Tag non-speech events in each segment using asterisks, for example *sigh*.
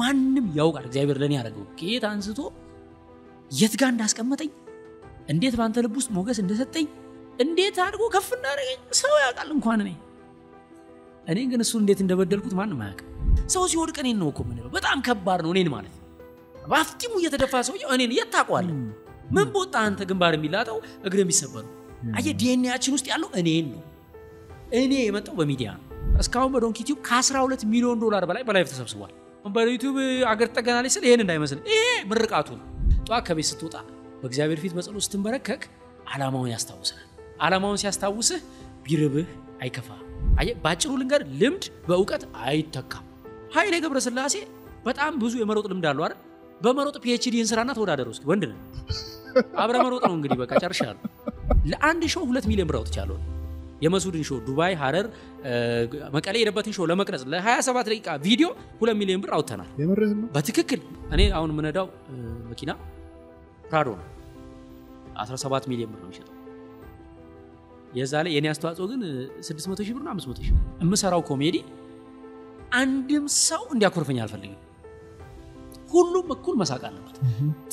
ማንም ያውቃል እግዚአብሔር ለእኔ ያደረገው ከየት አንስቶ የት ጋር እንዳስቀመጠኝ እንዴት በአንተ ልብ ውስጥ ሞገስ እንደሰጠኝ እንዴት አድርጎ ከፍ እንዳደረገኝ ሰው ያውቃል እንኳን እኔ እኔ ግን እሱን እንዴት እንደበደልኩት ማንም አያውቅም ሰው ሲወድቅ እኔን ነው እኮ የምንለው በጣም ከባድ ነው እኔን ማለት በአፍጢሙ እየተደፋ ሰው እኔን የት ምን በወጣ አንተ ግንባር የሚላጠው እግር የሚሰበሩ አየ ዲኤንኤያችን ውስጥ ያለው እኔን ነው እኔ የመጣው በሚዲያ ነው እስካሁን በዶንኪ ቲዩብ ከ12 ሚሊዮን ዶላር በላይ በላይፍ ተሰብስቧል በዩቲዩብ አገር ላይ ስል ይሄን እንዳይመስል ይሄ ምርቃቱ ነው። ጠዋት ከቤት ስትወጣ በእግዚአብሔር ፊት በጸሎት ስትንበረከክ አላማውን ያስታውሰናል። አላማውን ሲያስታውስህ ቢርብህ አይከፋ። በአጭሩ ልንገር፣ ልምድ በእውቀት አይተካም። ኃይሌ ገብረስላሴ በጣም ብዙ የመሮጥ ልምድ አለው አይደል? በመሮጥ ፒኤችዲን እንስራና ተወዳደር ውስጥ ወንድ ነህ አብረ መሮጥ ነው እንግዲህ በቃ ጨርሻ ለአንድ ሾው ሁለት ሚሊዮን ብር አውጥቻለሁ። የመሱድን ሾው ዱባይ፣ ሀረር፣ መቀሌ የሄደበትን ሾው ለመቅረጽ ለ27 ደቂቃ ቪዲዮ ሁለት ሚሊዮን ብር አውጥተናል። በትክክል እኔ አሁን የምነዳው መኪና ፕራዶ ነው። 17 ሚሊዮን ብር ነው የሚሸጠው። የዛ ላይ የኔ አስተዋጽኦ ግን 600 ሺህ ብር ነው 500 ሺህ የምሰራው ኮሜዲ አንድም ሰው እንዲያኮርፈኝ አልፈልግም። ሁሉም እኩል መሳቅ አለበት።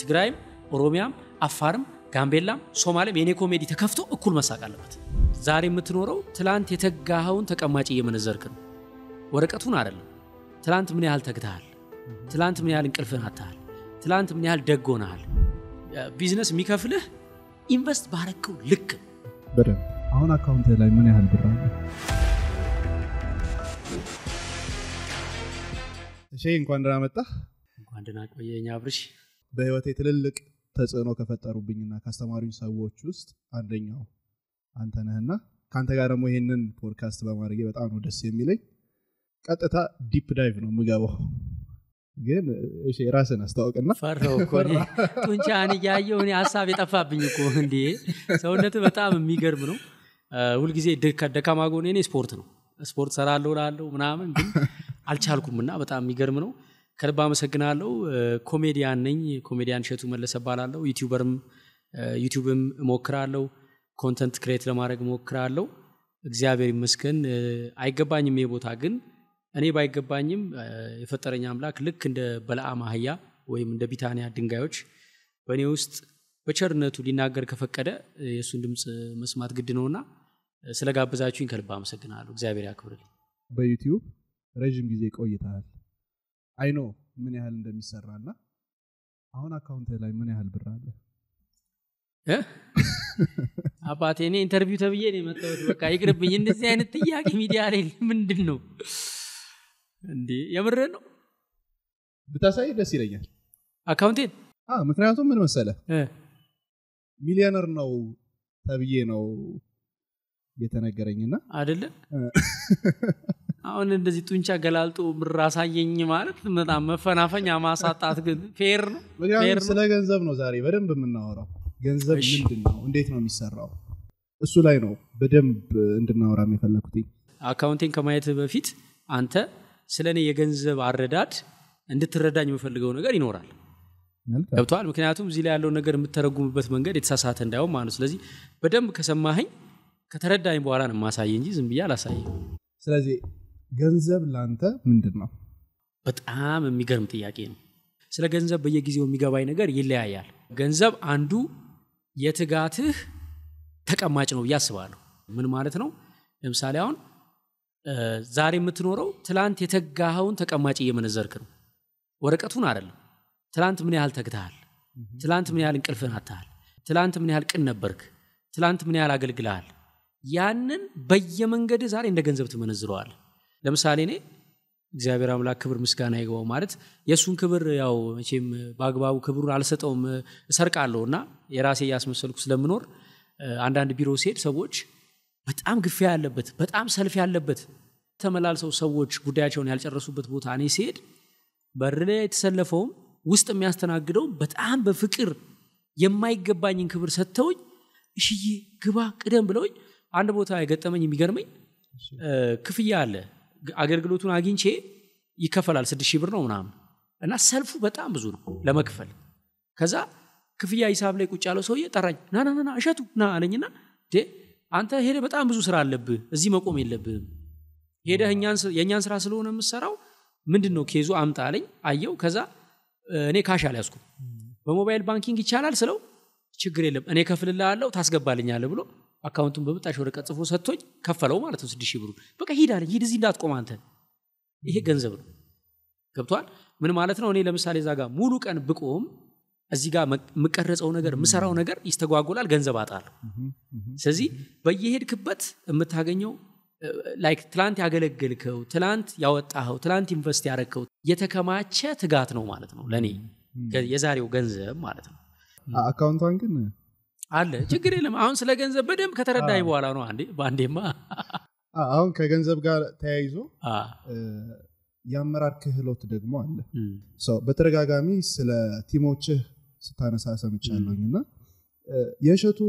ትግራይም፣ ኦሮሚያም፣ አፋርም፣ ጋምቤላም፣ ሶማሌም የእኔ ኮሜዲ ተከፍቶ እኩል መሳቅ አለበት። ዛሬ የምትኖረው ትላንት የተጋኸውን ተቀማጭ እየመነዘርክ ነው፣ ወረቀቱን አይደለም። ትላንት ምን ያህል ተግተሃል፣ ትላንት ምን ያህል እንቅልፍን አታል ትላንት ምን ያህል ደጎ ሆነሃል። ቢዝነስ የሚከፍልህ ኢንቨስት ባረከው ልክ ነው። አሁን አካውንት ላይ ምን ያህል ብራ እሺ እንኳን ደና መጣ እንኳን ደህና ቆየኝ ብርሽ በህይወቴ ትልልቅ ተጽዕኖ ከፈጠሩብኝና ካስተማሩኝ ሰዎች ውስጥ አንደኛው አንተ ነህና ከአንተ ጋር ደግሞ ይሄንን ፖድካስት በማድረጌ በጣም ነው ደስ የሚለኝ ቀጥታ ዲፕ ዳይቭ ነው የምገባው ግን ራስን አስታወቅና ፈራው እኮ ጡንቻህን እያየው እኔ ሀሳብ የጠፋብኝ እኮ እንዴ ሰውነት በጣም የሚገርም ነው ሁልጊዜ ደካማ ጎን እኔ ስፖርት ነው ስፖርት ሰራለሁ ላለው ምናምን ግን አልቻልኩም እና በጣም የሚገርም ነው ከልብ አመሰግናለሁ ኮሜዲያን ነኝ ኮሜዲያን ሸቱ መለሰ ባላለው ዩቲዩበርም እሞክራለው። ኮንተንት ክሬት ለማድረግ ሞክራለሁ። እግዚአብሔር ይመስገን። አይገባኝም ይሄ ቦታ ግን እኔ ባይገባኝም የፈጠረኝ አምላክ ልክ እንደ በለዓም አህያ ወይም እንደ ቢታንያ ድንጋዮች በእኔ ውስጥ በቸርነቱ ሊናገር ከፈቀደ የእሱን ድምፅ መስማት ግድ ነውና ስለጋበዛችሁኝ ከልብ አመሰግናለሁ። እግዚአብሔር ያክብርልኝ። በዩቲዩብ ረዥም ጊዜ ቆይተሃል። አይኖ ምን ያህል እንደሚሰራና አሁን አካውንት ላይ ምን ያህል ብር አለ? *laughs* አባቴ እኔ ኢንተርቪው ተብዬ ነው የመጣሁት። በቃ ይቅርብኝ። እንደዚህ አይነት ጥያቄ ሚዲያ ላይ ምንድን ነው እንዴ? የምር ነው ብታሳይ ደስ ይለኛል። አካውንቴን ምክንያቱም ምን መሰለ ሚሊዮነር ነው ተብዬ ነው የተነገረኝና አደለ አሁን እንደዚህ ጡንቻ ገላልጦ ብር አሳየኝ ማለት በጣም መፈናፈኛ ማሳጣት ግን ፌር ነው። ምክንያቱም ስለ ገንዘብ ነው ዛሬ በደንብ የምናወራው። ገንዘብ ምንድን ነው እንዴት ነው የሚሰራው እሱ ላይ ነው በደንብ እንድናወራም የፈለኩት አካውንቴን ከማየት በፊት አንተ ስለ እኔ የገንዘብ አረዳድ እንድትረዳኝ የምፈልገው ነገር ይኖራል ገብተዋል ምክንያቱም እዚህ ላይ ያለውን ነገር የምተረጉምበት መንገድ የተሳሳተ እንዳይሆን ማለት ስለዚህ በደንብ ከሰማኸኝ ከተረዳኝ በኋላ ነው ማሳየ እንጂ ዝም ብዬ አላሳየ ስለዚህ ገንዘብ ለአንተ ምንድን ነው በጣም የሚገርም ጥያቄ ነው ስለ ገንዘብ በየጊዜው የሚገባኝ ነገር ይለያያል ገንዘብ አንዱ የትጋትህ ተቀማጭ ነው ብዬ አስባለሁ። ምን ማለት ነው? ለምሳሌ አሁን ዛሬ የምትኖረው ትላንት የተጋኸውን ተቀማጭ እየመነዘርክ ነው፣ ወረቀቱን አይደለም። ትላንት ምን ያህል ተግተሃል? ትላንት ምን ያህል እንቅልፍን አታሃል? ትላንት ምን ያህል ቅን ነበርክ? ትላንት ምን ያህል አገልግልሃል? ያንን በየመንገድህ ዛሬ እንደ ገንዘብ ትመነዝረዋል። ለምሳሌ እኔ እግዚአብሔር አምላክ ክብር ምስጋና ይግባው ማለት የእሱን ክብር ያው መቼም በአግባቡ ክብሩን አልሰጠውም እሰርቃለሁ እና የራሴ እያስመሰልኩ ስለምኖር አንዳንድ ቢሮ ሲሄድ ሰዎች በጣም ግፊያ ያለበት በጣም ሰልፍ ያለበት ተመላልሰው ሰዎች ጉዳያቸውን ያልጨረሱበት ቦታ እኔ ሲሄድ በር ላይ የተሰለፈውም ውስጥ የሚያስተናግደው በጣም በፍቅር የማይገባኝን ክብር ሰጥተውኝ እሽዬ ግባ ቅደም ብለውኝ አንድ ቦታ የገጠመኝ የሚገርመኝ ክፍያ አለ አገልግሎቱን አግኝቼ ይከፈላል ስድስት ብር ነው ምናምን እና ሰልፉ በጣም ብዙ ነው ለመክፈል ከዛ ክፍያ ሂሳብ ላይ ቁጭ ያለው ሰውዬ ጠራኝ ና እሸቱ ና አለኝና አንተ ሄደ በጣም ብዙ ስራ አለብህ እዚህ መቆም የለብህም ሄደ የእኛን ስራ ስለሆነ የምሰራው ምንድን ነው ኬዙ አምጣ አለኝ አየው ከዛ እኔ ካሽ አልያዝኩ በሞባይል ባንኪንግ ይቻላል ስለው ችግር የለም እኔ አለው ታስገባልኛለ ብሎ አካውንቱን በብጣሽ ወረቀት ጽፎ ሰጥቶኝ ከፈለው ማለት ነው ስድስት ብሩ በቃ ሂድ አለኝ ሂድ እዚህ እንዳትቆም አንተ ይሄ ገንዘብ ነው ገብቷል ምን ማለት ነው እኔ ለምሳሌ እዛ ጋር ሙሉ ቀን ብቆም እዚህ ጋር የምቀረጸው ነገር የምሰራው ነገር ይስተጓጎላል ገንዘብ አጣለሁ ስለዚህ በየሄድክበት የምታገኘው ላይክ ትላንት ያገለገልከው ትላንት ያወጣኸው ትላንት ኢንቨስት ያደረግከው የተከማቸ ትጋት ነው ማለት ነው ለእኔ የዛሬው ገንዘብ ማለት ነው አካውንቷን ግን አለ ችግር የለም አሁን ስለ ገንዘብ በደንብ ከተረዳኝ በኋላ ነው በአንዴማ አሁን ከገንዘብ ጋር ተያይዞ የአመራር ክህሎት ደግሞ አለ በተደጋጋሚ ስለ ቲሞችህ ስታነሳ ሰምቻለኝ እና የእሸቱ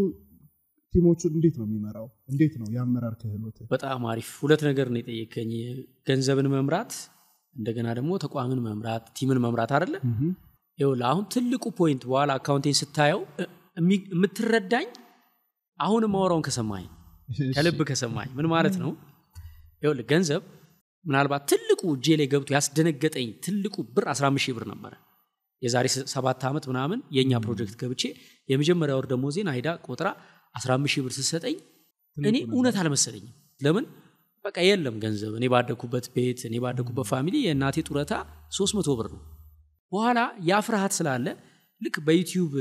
ቲሞቹ እንዴት ነው የሚመራው እንዴት ነው የአመራር ክህሎት በጣም አሪፍ ሁለት ነገር ነው የጠየቀኝ ገንዘብን መምራት እንደገና ደግሞ ተቋምን መምራት ቲምን መምራት አደለ ይው አሁን ትልቁ ፖይንት በኋላ አካውንቴን ስታየው የምትረዳኝ አሁን ማወራውን ከሰማኝ ከልብ ከሰማኝ ምን ማለት ነው ይውል ገንዘብ ምናልባት ትልቁ እጄ ላይ ገብቶ ያስደነገጠኝ ትልቁ ብር 15 ብር ነበረ የዛሬ ሰባት ዓመት ምናምን የእኛ ፕሮጀክት ገብቼ የመጀመሪያ ወር ደግሞ ዜን አይዳ ቆጥራ 15 ብር ስትሰጠኝ እኔ እውነት አልመሰለኝም ለምን በቃ የለም ገንዘብ እኔ ባደኩበት ቤት እኔ ባደኩበት ፋሚሊ የእናቴ ጡረታ 300 ብር ነው በኋላ ያ ስላለ ልክ በዩቲዩብ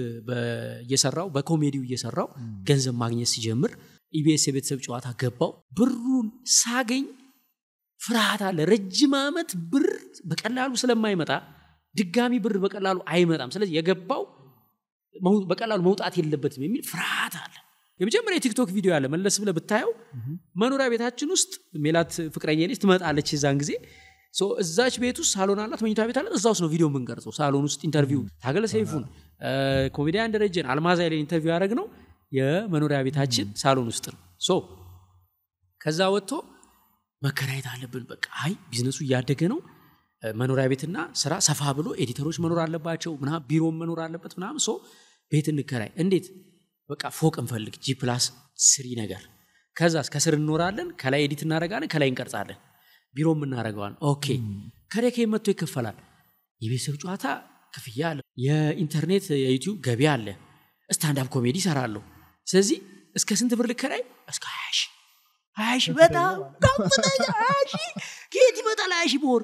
እየሰራው በኮሜዲው እየሰራው ገንዘብ ማግኘት ሲጀምር ኢቢኤስ የቤተሰብ ጨዋታ ገባው። ብሩን ሳገኝ ፍርሃት አለ። ረጅም ዓመት ብር በቀላሉ ስለማይመጣ ድጋሚ ብር በቀላሉ አይመጣም። ስለዚህ የገባው በቀላሉ መውጣት የለበትም የሚል ፍርሃት አለ። የመጀመሪያ የቲክቶክ ቪዲዮ ያለ መለስ ብለ ብታየው መኖሪያ ቤታችን ውስጥ ሜላት ፍቅረኛ ነች ትመጣለች። የዛን ጊዜ እዛች ቤት ውስጥ ሳሎን አላት፣ መኝታ ቤት አላት። እዛ ውስጥ ነው ቪዲዮ የምንቀርጸው። ሳሎን ውስጥ ኢንተርቪው ታገለ ሰይፉን፣ ኮሜዲያን ደረጀን፣ አልማዝ ኃይሌን ኢንተርቪው ነው የመኖሪያ ቤታችን ሳሎን ውስጥ ነው። ከዛ ወጥቶ መከራየት አለብን። በቃ አይ ቢዝነሱ እያደገ ነው፣ መኖሪያ ቤትና ስራ ሰፋ ብሎ ኤዲተሮች መኖር አለባቸው ምና ቢሮ መኖር አለበት ምናም ሶ ቤት እንከራይ። እንዴት? በቃ ፎቅ እንፈልግ፣ ጂ ፕላስ ስሪ ነገር። ከዛስ ከስር እንኖራለን፣ ከላይ ኤዲት እናደረጋለን ከላይ እንቀርጻለን። ቢሮ የምናደረገዋል ኦኬ ከደኬ መጥቶ ይከፈላል። የቤተሰብ ጨዋታ ክፍያ አለ፣ የኢንተርኔት የዩቲዩብ ገቢ አለ፣ ስታንዳፕ ኮሜዲ ይሰራለሁ። ስለዚህ እስከ ስንት ብር ልከራይ? እስከ ሀያሺ ሀያሺ ሀያ ሺህ በጣም ከፍተኛ ሀያ ሺህ ይመጣል? ሀያሺ ሺህ በወር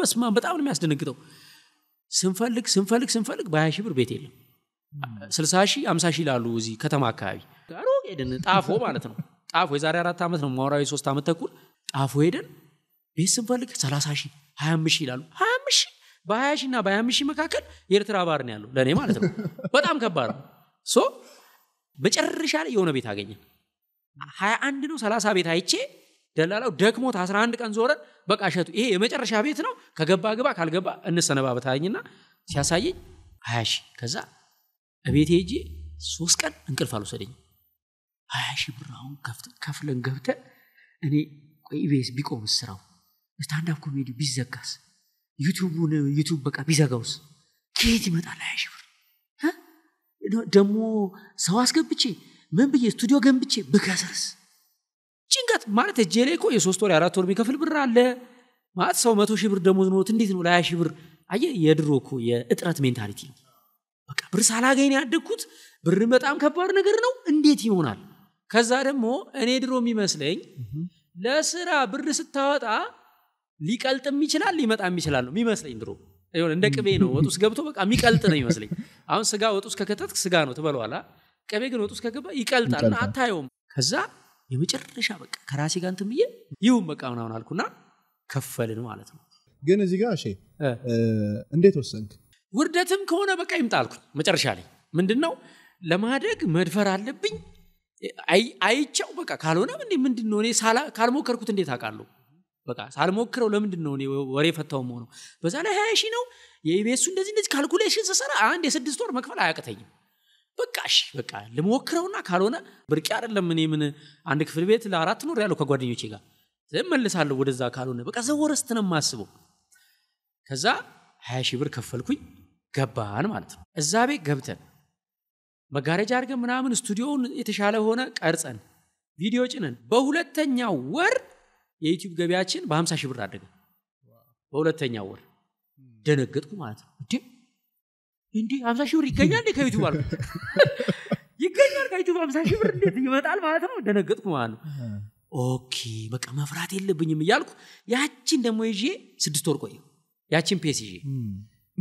በስመ በጣም የሚያስደነግጠው። ስንፈልግ ስንፈልግ ስንፈልግ በሀያ ሺህ ብር ቤት የለም። ስልሳ ሺ አምሳ ሺህ ላሉ እዚህ ከተማ አካባቢ ጣፎ ማለት ነው። ጣፎ የዛሬ አራት ዓመት ነው ማውራዊ ሶስት ዓመት ተኩል ጣፎ ሄደን ቤት ስንፈልግ 30 ሺ 25 ሺህ ይላሉ 25 ሺህ በ20 እና በ25 መካከል የኤርትራ ባር ነው ያለው ለእኔ ማለት ነው በጣም ከባድ ነው ሶ መጨረሻ ላይ የሆነ ቤት አገኘን 21 ነው 30 ቤት አይቼ ደላላው ደክሞት 11 ቀን ዞረን በቃ እሸቱ ይሄ የመጨረሻ ቤት ነው ከገባ ግባ ካልገባ እንሰነባበታኝና ሲያሳየኝ 20 ሺ ከዛ እቤቴ ሄጄ ሶስት ቀን እንቅልፍ አልወሰደኝ ሀያ ሺ ብር አሁን ከፍለን ገብተን እኔ ቆይ ቤስ ቢቆም ስራው ስታንዳፕ ኮሜዲ ቢዘጋስ ዩቱቡን ዩቱብ በቃ ቢዘጋውስ ከየት ይመጣል ሀያ ሺህ ብር ደግሞ ሰው አስገብቼ ምን ብዬ ስቱዲዮ ገንብቼ ብከስርስ ጭንቀት ማለት እጄ ላይ ኮ የሶስት ወር የአራት ወር የሚከፍል ብር አለ ማለት ሰው መቶ ሺህ ብር ደሞዝ ኖት እንዴት ነው ለሀያ ሺህ ብር አየ የድሮ ኮ የእጥረት ሜንታሊቲ ነው በቃ ብር ሳላገኝ ያደግኩት ብር በጣም ከባድ ነገር ነው እንዴት ይሆናል ከዛ ደግሞ እኔ ድሮ የሚመስለኝ ለስራ ብር ስታወጣ ሊቀልጥም ይችላል ሊመጣ ይችላል ነው የሚመስለኝ ድሮ እንደ ቅቤ ነው ወጡስ ገብቶ በቃ የሚቀልጥ ነው ይመስለኝ አሁን ስጋ ወጡስ ውስጥ ከከተትክ ስጋ ነው ትበለዋላ ቅቤ ግን ወጡስ ከገባ ይቀልጣል አታየውም ከዛ የመጨረሻ በቃ ከራሴ ጋር እንትን ብዬ ይሁን በቃ ምናምን አልኩና ከፈልን ማለት ነው ግን እዚህ ጋር እሺ እንዴት ወሰንክ ውርደትም ከሆነ በቃ ይምጣ አልኩኝ መጨረሻ ላይ ምንድን ነው ለማደግ መድፈር አለብኝ አይቻው በቃ ካልሆነም እንዴ ምንድን ነው እኔ ካልሞከርኩት እንዴት አውቃለሁ በቃ ሳልሞክረው ለምንድን ነው ወሬ ፈታው መሆነው በዛ ላይ ሀያ ሺ ነው የኢቤሱ እንደዚህ እንደዚህ ካልኩሌሽን ስሰራ አንድ የስድስት ወር መክፈል አያቅተኝም በቃ እሺ በቃ ልሞክረውና ካልሆነ ብርቅ አደለም እኔ ምን አንድ ክፍል ቤት ለአራት ኖር ያለው ከጓደኞቼ ጋር መልሳለሁ ወደዛ ካልሆነ በቃ ዘወረስት ነው የማስበው ከዛ ሀያ ሺ ብር ከፈልኩኝ ገባን ማለት ነው እዛ ቤት ገብተን መጋረጃ አድርገን ምናምን ስቱዲዮውን የተሻለ ሆነ ቀርጸን ቪዲዮ ጭነን በሁለተኛው ወር የዩቲዩብ ገቢያችን በ50 ሺህ ብር አደገ በሁለተኛ ወር ደነገጥኩ ማለት ነው እንዴ እንዲህ ሀምሳ ሺህ ብር ይገኛል ከዩቱብ አል ይገኛል ከዩቱብ ሀምሳ ሺህ ብር እንዴት ይመጣል ማለት ነው ደነገጥኩ ማለት ነው ኦኬ በቃ መፍራት የለብኝም እያልኩ ያችን ደግሞ ይዤ ስድስት ወር ቆየ ያችን ፔስ ይዤ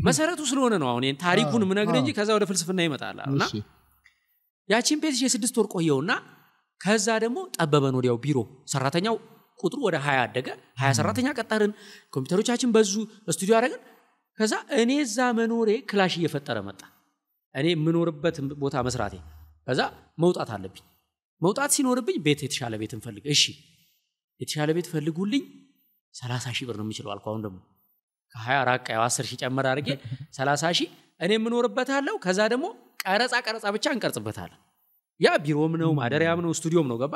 መሰረቱ ስለሆነ ነው አሁን ታሪኩን ምነግር እንጂ ከዛ ወደ ፍልስፍና ይመጣል እና ያችን ፔስ ይዤ ስድስት ወር ቆየውና ከዛ ደግሞ ጠበበን ወዲያው ቢሮ ሰራተኛው ቁጥሩ ወደ ሀያ አደገ። ሀያ ሰራተኛ ቀጠርን። ኮምፒውተሮቻችን በዙ። ስቱዲዮ አደረግን። ከዛ እኔ እዛ መኖሬ ክላሽ እየፈጠረ መጣ። እኔ የምኖርበት ቦታ መስራቴ። ከዛ መውጣት አለብኝ። መውጣት ሲኖርብኝ ቤት የተሻለ ቤት እንፈልግ። እሺ የተሻለ ቤት ፈልጉልኝ። ሰላሳ ሺህ ብር ነው የሚችለው አልኩ። አሁን ደግሞ ከሀያ ራቅ ያው አስር ሺህ ጨመር አድርጌ ሰላሳ ሺህ እኔ የምኖርበታለሁ። ከዛ ደግሞ ቀረጻ ቀረጻ ብቻ እንቀርጽበታለን። ያ ቢሮም ነው ማደሪያም ነው ስቱዲዮም ነው ገባ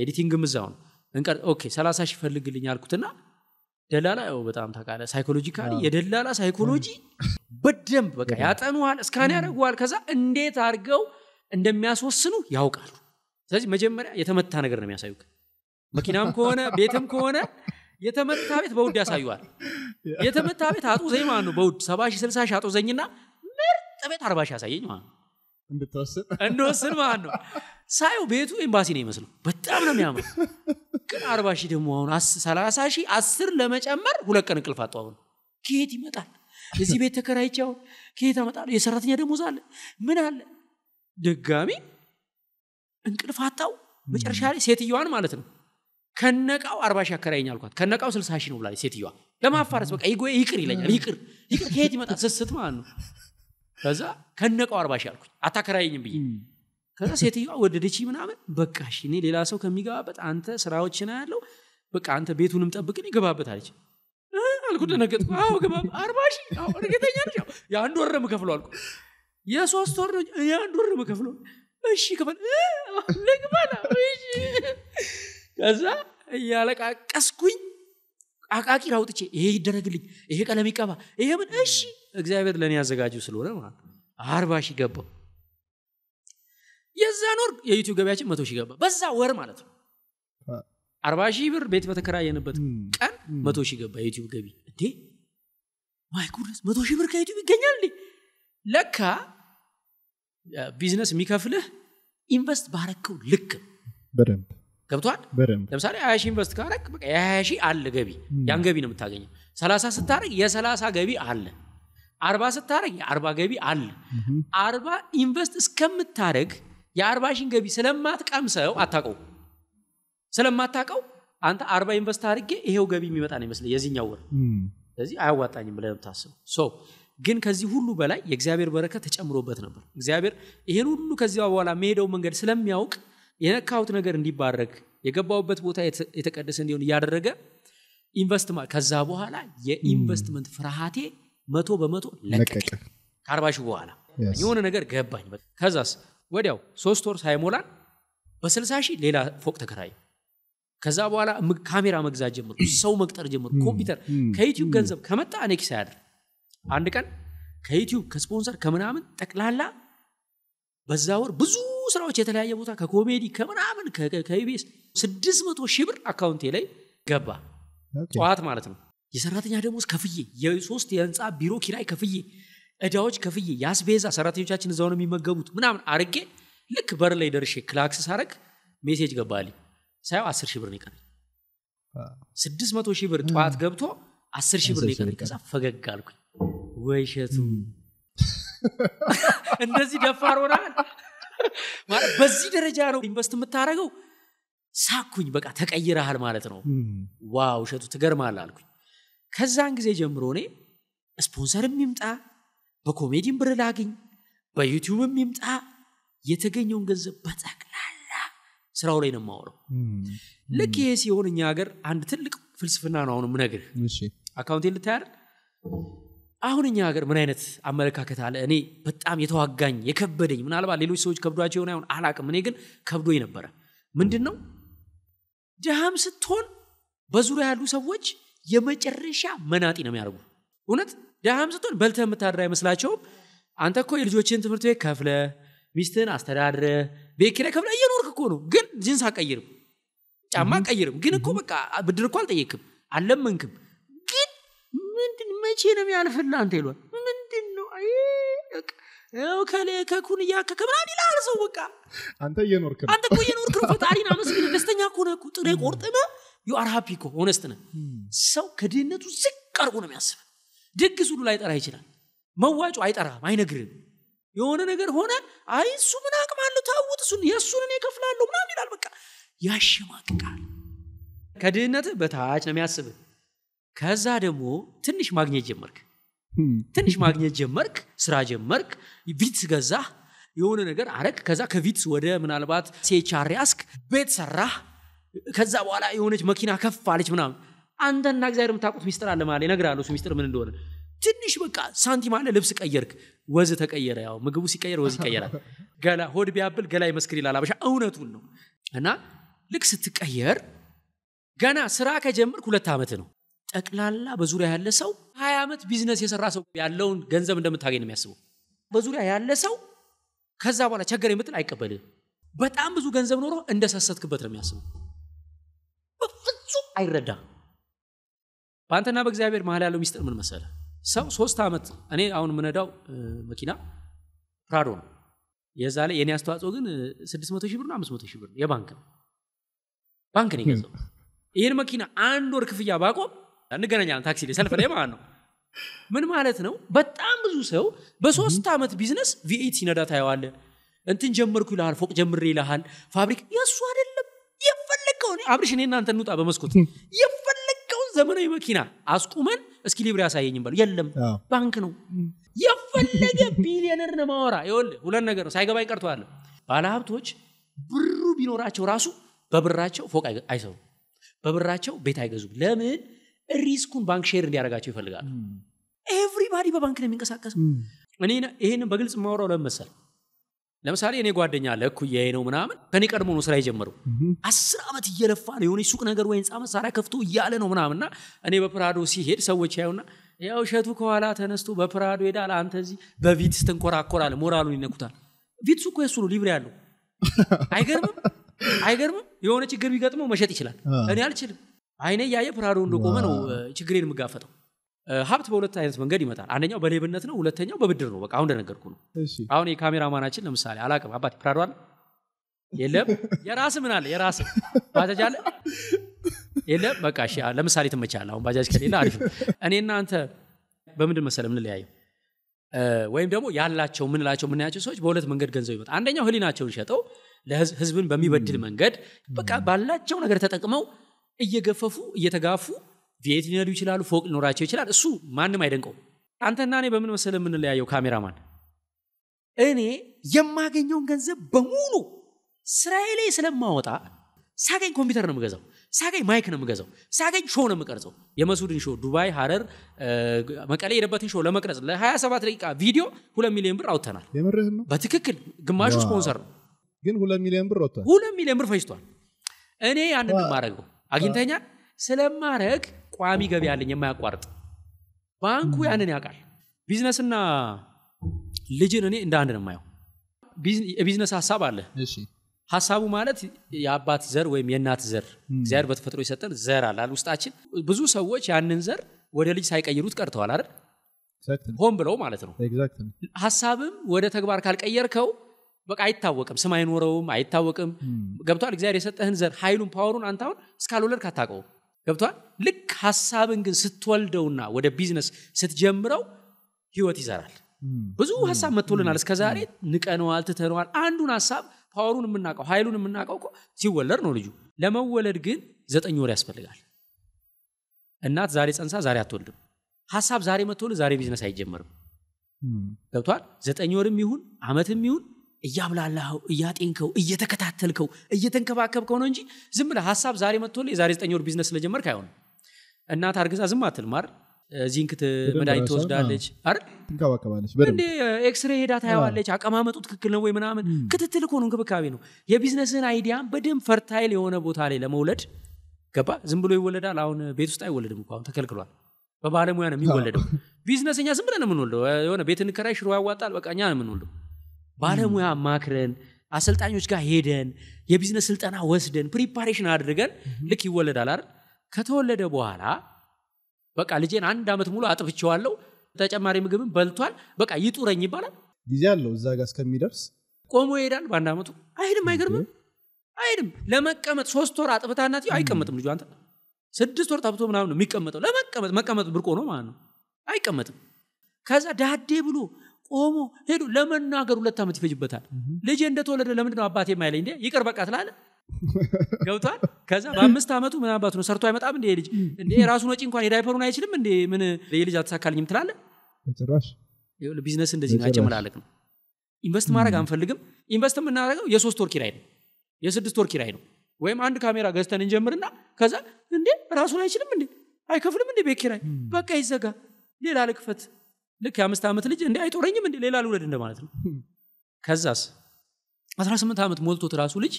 ኤዲቲንግም እዛው ነው። እንቀር ኦኬ ሰላሳ ሺህ ፈልግልኝ አልኩትና ደላላ ያው በጣም ታቃለ ሳይኮሎጂካሊ የደላላ ሳይኮሎጂ በደንብ በቃ ያጠኑዋል እስካን ያደርጉሃል ከዛ እንዴት አድርገው እንደሚያስወስኑ ያውቃሉ ስለዚህ መጀመሪያ የተመታ ነገር ነው የሚያሳዩክ መኪናም ከሆነ ቤትም ከሆነ የተመታ ቤት በውድ ያሳዩዋል የተመታ ቤት አጡ ዘኝ ማለት ነው በውድ ሰባ ሺህ ስልሳ ሺህ አጡ ዘኝና ምርጥ ቤት አርባ ሺህ ያሳየኝ ማለት ነው እንድትወስን እንድወስን ማለት ነው ሳየው ቤቱ ኤምባሲ ነው ይመስለው በጣም ነው የሚያምር ግን አርባ ሺህ ደግሞ አሁን ሰላሳ ሺህ አስር ለመጨመር ሁለት ቀን እንቅልፍ አጠዋቡ ነው ከየት ይመጣል እዚህ ቤት ተከራይቼ አሁን ከየት አመጣለሁ የሰራተኛ ደሞዝ አለ ምን አለ ድጋሚ እንቅልፍ አጣው መጨረሻ ላይ ሴትየዋን ማለት ነው ከነቃው አርባ ሺህ አከራይኝ አልኳት ከነቃው ስልሳ ሺህ ነው ብላ ሴትየዋ ለማፋረስ በቃ ይቅር ይለኛል ይቅር ይቅር ከየት ይመጣል ስስት ማለት ነው ከዛ ከነቀው አርባ አልኩኝ አታከራይኝም ብዬ ከዛ ሴትዮዋ ወደደች ምናምን በቃ እሺ እኔ ሌላ ሰው ከሚገባበት አንተ ስራዎች ና ያለው በቃ አንተ ቤቱንም ጠብቅን ይገባበት አለች አልኩ ደነገጥ አዎ ገባ አርባ ሺህ እርግጠኛ የአንድ ወር ነው አልኩ የሶስት ወር ነው የአንድ ወር ነው እሺ ክፈል ልግባላ እሺ ከዛ እያለቃቀስኩኝ አቃቂር አውጥቼ ይሄ ይደረግልኝ ይሄ ቀለም ይቀባ ይሄ ምን እሺ እግዚአብሔር ለእኔ ያዘጋጀው ስለሆነ ማለት አርባ ሺ ገባው የዛ ኖር የዩቲብ ገበያችን መቶ ሺ ገባ በዛ ወር ማለት ነው አርባ ሺህ ብር ቤት በተከራየንበት ቀን መቶ ሺህ ገባ የዩቲዩብ ገቢ እንዴ ማይኩድነስ መቶ ሺህ ብር ከዩቲብ ይገኛል ለካ ቢዝነስ የሚከፍልህ ኢንቨስት ባረከው ልክ በደንብ ገብቷል። ለምሳሌ ሀያ ሺህ ኢንቨስት ካረግ የሀያ ሺህ አለ ገቢ፣ ያን ገቢ ነው የምታገኘው። ሰላሳ ስታረግ የሰላሳ ገቢ አለ። አርባ ስታረግ የአርባ ገቢ አለ። አርባ ኢንቨስት እስከምታደረግ የአርባ ሺህን ገቢ ስለማትቀምሰው አታቀው ስለማታቀው አንተ አርባ ኢንቨስት አድርጌ ይሄው ገቢ የሚመጣ ነው ይመስለ የዚህኛው ወር ስለዚህ አያዋጣኝም ብለ የምታስበው ግን ከዚህ ሁሉ በላይ የእግዚአብሔር በረከት ተጨምሮበት ነበር። እግዚአብሔር ይሄን ሁሉ ከዚያ በኋላ መሄደው መንገድ ስለሚያውቅ የነካሁት ነገር እንዲባረግ የገባውበት ቦታ የተቀደሰ እንዲሆን እያደረገ ኢንቨስትማ ከዛ በኋላ የኢንቨስትመንት ፍርሃቴ መቶ በመቶ ለቀቀ ከአርባ ሺህ በኋላ የሆነ ነገር ገባኝ ከዛስ ወዲያው ሶስት ወር ሳይሞላን በስልሳ ሺህ ሌላ ፎቅ ተከራይ ከዛ በኋላ ካሜራ መግዛት ጀምሩ ሰው መቅጠር ጀምሩ ኮምፒውተር ከዩትዩብ ገንዘብ ከመጣ እኔ ኪሳ ያድር አንድ ቀን ከዩትዩብ ከስፖንሰር ከምናምን ጠቅላላ በዛ ወር ብዙ ስራዎች የተለያየ ቦታ ከኮሜዲ ከምናምን ከኢቤስ ስድስት መቶ ሺህ ብር አካውንቴ ላይ ገባ ጠዋት ማለት ነው የሰራተኛ ደግሞ ከፍዬ የሶስት የህንፃ ቢሮ ኪራይ ከፍዬ እዳዎች ከፍዬ የአስቤዛ ሰራተኞቻችን እዛው የሚመገቡት ምናምን አርጌ ልክ በር ላይ ደርሼ ክላክስ ሳረግ ሜሴጅ ገባልኝ ሳየው አስር ሺህ ብር ነው ስድስት መቶ ሺህ ብር ጠዋት ገብቶ አስር ሺህ ብር ነው ከዛ ፈገግ አልኩኝ ወይሸቱ እንደዚህ ደፋር ሆናል ማለት በዚህ ደረጃ ነው ኢንቨስት የምታደረገው ሳኩኝ በቃ ተቀይረሃል ማለት ነው ዋው ሸጡ ትገርማል አልኩኝ ከዛን ጊዜ ጀምሮ እኔ ስፖንሰርም ይምጣ በኮሜዲም ብር ላግኝ በዩቲዩብም ይምጣ የተገኘውን ገንዘብ በጠቅላላ ስራው ላይ ነው የማውለው ልክ ይሄ ሲሆን እኛ ሀገር አንድ ትልቅ ፍልስፍና ነው አሁን ምነግርህ አካውንቴ ልታያል አሁን እኛ ሀገር ምን አይነት አመለካከት አለ? እኔ በጣም የተዋጋኝ የከበደኝ፣ ምናልባት ሌሎች ሰዎች ከብዷቸው የሆነ አሁን አላቅም፣ እኔ ግን ከብዶኝ ነበረ። ምንድን ነው ድሃም ስትሆን በዙሪያ ያሉ ሰዎች የመጨረሻ መናጢ ነው የሚያደርጉ። እውነት ድሃም ስትሆን በልተ የምታድር አይመስላቸውም። አንተ እኮ የልጆችን ትምህርት ቤት ከፍለ፣ ሚስትን አስተዳድረ፣ ቤኪ ላይ ከፍለ እየኖርክ እኮ ነው። ግን ጅንስ አቀይርም፣ ጫማ አቀይርም። ግን እኮ በቃ ብድር እኮ አልጠየክም አለመንክም ምንድን መቼ ነው የሚያልፍልህ አንተ ይሏል ምንድን ነው ከሌ ከኩንያ ከምናምን ይልሃል ሰው በቃ አንተ እየኖርክ ነው አንተ እኮ እየኖርክ ነው ፈጣሪን አመስግን ደስተኛ ከሆነ ጥሬ ቆርጥመ ነ ዩ አር ሃፒ ኮ ሆነስት ነ ሰው ከድህነቱ ዝቅ አርጎ ነው የሚያስብ ድግስ ሁሉ ላይጠራ ይችላል መዋጮ አይጠራም አይነግርም የሆነ ነገር ሆነ አይ እሱ ምን አቅማለሁ አለው ታውት እሱን የእሱን እኔ ከፍላለሁ ምናም ይላል በቃ ያሸማቅቃል ከድህነትህ በታች ነው የሚያስብህ ከዛ ደግሞ ትንሽ ማግኘት ጀመርክ ትንሽ ማግኘት ጀመርክ ስራ ጀመርክ ቪትስ ገዛ የሆነ ነገር አረግ ከዛ ከቪትስ ወደ ምናልባት ሴቻሪ አስክ ቤት ሰራ ከዛ በኋላ የሆነች መኪና ከፍ አለች ምናም አንተና እግዚአብሔር የምታውቁት ሚስጥር አለ ማለ እነግርሃለሁ እሱ ሚስጥር ምን እንደሆነ ትንሽ በቃ ሳንቲም አለ ልብስ ቀየርክ ወዝ ተቀየረ ያው ምግቡ ሲቀየር ወዝ ይቀየራል ገላ ሆድ ቢያብል ገላ ይመስክር ይላል አበሻ እውነቱን ነው እና ልክ ስትቀየር ገና ስራ ከጀምር ሁለት ዓመት ነው ጠቅላላ በዙሪያ ያለ ሰው ሀያ ዓመት ቢዝነስ የሰራ ሰው ያለውን ገንዘብ እንደምታገኝ ነው የሚያስበው። በዙሪያ ያለ ሰው ከዛ በኋላ ቸገር የምትል አይቀበልህ። በጣም ብዙ ገንዘብ ኖሮ እንደሰሰትክበት ነው የሚያስበው። በፍጹም አይረዳ። በአንተና በእግዚአብሔር መሀል ያለው ሚስጥር ምን መሰለ? ሰው ሶስት ዓመት እኔ አሁን የምነዳው መኪና ፕራዶ ነው። የዛ ላይ የእኔ አስተዋጽኦ ግን ስድስት መቶ ሺህ ብር ነው አምስት መቶ ሺህ ብር የባንክ ነው ባንክ ነው ይገዛው ይህን መኪና አንድ ወር ክፍያ ባቆም እንገናኛለን ታክሲ ላይ ሰልፍ ላይ ማለት ነው ምን ማለት ነው በጣም ብዙ ሰው በሶስት ዓመት ቢዝነስ ቪኤት ሲነዳ ታየዋለ እንትን ጀመርኩ ይልሃል ፎቅ ጀምር ይልሃል ፋብሪክ የእሱ አይደለም የፈለግከውን አብርሽ እኔ እናንተ እንውጣ በመስኮት የፈለግከውን ዘመናዊ መኪና አስቁመን እስኪ ሊብሬ ያሳየኝም በለው የለም ባንክ ነው የፈለገ ቢሊዮነር ነው ማወራ ይወል ሁለት ነገር ነው ሳይገባኝ ቀርተዋለ ባለሀብቶች ብሩ ቢኖራቸው ራሱ በብራቸው ፎቅ አይሰሩም በብራቸው ቤት አይገዙም ለምን ሪስኩን ባንክ ሼር እንዲያደርጋቸው ይፈልጋሉ ኤቭሪባዲ በባንክ ነው የሚንቀሳቀሰው እኔ ይህን በግልጽ የማወራው ለመሰል ለምሳሌ እኔ ጓደኛ አለ ነው ምናምን ከኔ ቀድሞ ነው ስራ የጀመረው አስር ዓመት እየለፋ ነው የሆነ ሱቅ ነገር ወይ ህንፃ መሳሪያ ከፍቶ እያለ ነው ምናምንና እኔ በፕራዶ ሲሄድ ሰዎች ያዩና ያው እሸቱ ከኋላ ተነስቶ በፕራዶ ሄዳል አንተ እዚህ በቪት ስትንኮራኮራል ሞራሉን ይነኩታል ቪት እኮ የሱ ነው ሊብሬ ያለው አይገርምም አይገርምም የሆነ ችግር ቢገጥመው መሸጥ ይችላል እኔ አልችልም አይኔ እያየ ፍርሃዶ እንደቆመ ነው ችግሬን የምጋፈጠው። ሀብት በሁለት አይነት መንገድ ይመጣል። አንደኛው በሌብነት ነው፣ ሁለተኛው በብድር ነው። በቃ አሁን እንደነገርኩ ነው። አሁን የካሜራማናችን ለምሳሌ አላቅም አባት ፍርሃዶ አለ የለም፣ የራስ ምን አለ የራስ ባጃጅ አለ የለም። በቃ ለምሳሌ ትመቻለ አሁን ባጃጅ ከሌለ አሪፍ ነው። እኔና አንተ በምንድን መሰለ የምንለያየው ወይም ደግሞ ያላቸው ምንላቸው ምናያቸው ሰዎች በሁለት መንገድ ገንዘብ ይመጣል። አንደኛው ህሊናቸውን ሸጠው ለህዝብን በሚበድል መንገድ በቃ ባላቸው ነገር ተጠቅመው እየገፈፉ እየተጋፉ ቤት ሊነዱ ይችላሉ፣ ፎቅ ሊኖራቸው ይችላል። እሱ ማንም አይደንቀው። አንተና እኔ በምን መሰለ የምንለያየው ካሜራማን፣ እኔ የማገኘውን ገንዘብ በሙሉ ስራዬ ላይ ስለማወጣ ሳገኝ ኮምፒውተር ነው የምገዛው፣ ሳገኝ ማይክ ነው የምገዛው፣ ሳገኝ ሾው ነው የምቀርጸው። የመሱድን ሾው ዱባይ፣ ሀረር፣ መቀሌ የሄደበትን ሾው ለመቅረጽ ለ27 ደቂቃ ቪዲዮ ሁለት ሚሊዮን ብር አውጥተናል። በትክክል ግማሹ ስፖንሰር ነው፣ ግን ሁለት ሚሊዮን ብር ወጥቷል። ሁለት ሚሊዮን ብር ፈጅቷል። እኔ ያንን ማድረገው አግኝተኛ ስለማረግ ቋሚ ገቢ ያለኝ የማያቋርጥ ባንኩ ያንን ያውቃል። ቢዝነስና ልጅን እኔ እንደ አንድ ነው የማየው። የቢዝነስ ሀሳብ አለ። ሀሳቡ ማለት የአባት ዘር ወይም የእናት ዘር እግዚአብሔር በተፈጥሮ የሰጠን ዘር አላል ውስጣችን። ብዙ ሰዎች ያንን ዘር ወደ ልጅ ሳይቀይሩት ቀርተዋል አይደል? ሆን ብለው ማለት ነው። ሀሳብም ወደ ተግባር ካልቀየርከው በቃ አይታወቅም ስም አይኖረውም አይታወቅም ገብቷል እግዚአብሔር የሰጠህን ዘር ሀይሉን ፓወሩን አንተ አሁን እስካልወለድክ ገብቷል ልክ ሀሳብን ግን ስትወልደውና ወደ ቢዝነስ ስትጀምረው ህይወት ይዘራል ብዙ ሀሳብ መጥቶልናል እስከ ዛሬ ንቀነዋል ትተነዋል አንዱን ሀሳብ ፓወሩን የምናውቀው ሀይሉን የምናውቀው ሲወለድ ነው ልጁ ለመወለድ ግን ዘጠኝ ወር ያስፈልጋል እናት ዛሬ ፀንሳ ዛሬ አትወልድም ሀሳብ ዛሬ መጥቶል ዛሬ ቢዝነስ አይጀመርም ገብቷል ዘጠኝ ወርም ይሁን አመትም ይሁን እያብላላኸው እያጤንከው እየተከታተልከው እየተንከባከብከው ነው እንጂ ዝም ብለህ ሀሳብ ዛሬ መጥቶ የዛሬ ዘጠኝ ወር ቢዝነስ ስለጀመርክ አይሆንም እናት አርግዛ ዝም አትልም አይደል ዚንክ መድኃኒት ትወስዳለች እንደ ኤክስሬ ሄዳ ታየዋለች አቀማመጡ ትክክል ነው ወይ ምናምን ክትትል ኮኑ እንክብካቤ ነው የቢዝነስን አይዲያ በደንብ ፈርታይል የሆነ ቦታ ላይ ለመውለድ ገባ ዝም ብሎ ይወለዳል አሁን ቤት ውስጥ አይወለድም አሁን ተከልክሏል በባለሙያ ነው የሚወለደው ቢዝነሰኛ ዝም ብለን ነው የምንወልደው የሆነ ቤት እንከራይ ሽሮ ያዋጣል በቃ እኛ ነው የምንወልደው ባለሙያ hmm. ማክረን አሰልጣኞች ጋር ሄደን የቢዝነስ ስልጠና ወስደን ፕሪፓሬሽን አድርገን hmm. ልክ ይወለዳል አይደል? ከተወለደ በኋላ በቃ ልጄን አንድ አመት ሙሉ አጥፍቸዋለው ተጨማሪ ምግብን በልቷል፣ በቃ ይጡረኝ ይባላል። ጊዜ አለው እዛ ጋር እስከሚደርስ ቆሞ ይሄዳል። በአንድ ዓመቱ አይሄድም። አይገርምም? አይሄድም። ለመቀመጥ ሶስት ወር አጥብታ እናት አይቀመጥም ልጁ። አንተ ስድስት ወር ጠብቶ ምናምን ነው የሚቀመጠው። ለመቀመጥ መቀመጥ ብርቆ ነው ማለት ነው። አይቀመጥም። ከዛ ዳዴ ብሎ ኦሞ ሄዱ ለመናገር ሁለት ዓመት ይፈጅበታል ልጅ እንደተወለደ ለምንድ ነው አባቴ ማይለኝ እንዴ ይቅር በቃ ትላለ *laughs* ገብቷል ከዛ በአምስት ዓመቱ ምን ነው ሰርቶ አይመጣም እንዴ ልጅ እንዴ የራሱን ወጪ እንኳን የዳይፐሩን አይችልም እንዴ ምን የልጅ አልተሳካልኝም ትላለ ቢዝነስ እንደዚህ ነው አጨመላለቅ ነው ኢንቨስት ማድረግ አንፈልግም ኢንቨስት የምናደረገው የሶስት ወር ኪራይ ነው የስድስት ወር ኪራይ ነው ወይም አንድ ካሜራ ገዝተን እንጀምርና ከዛ እንዴ ራሱን አይችልም እንዴ አይከፍልም እንዴ ቤት ኪራይ በቃ ይዘጋ ሌላ ልክፈት ልክ የአምስት ዓመት ልጅ እንዲ አይጦረኝም እንዲ ሌላ ልውለድ እንደማለት ነው ከዛስ 18 ዓመት ሞልቶት ራሱ ልጅ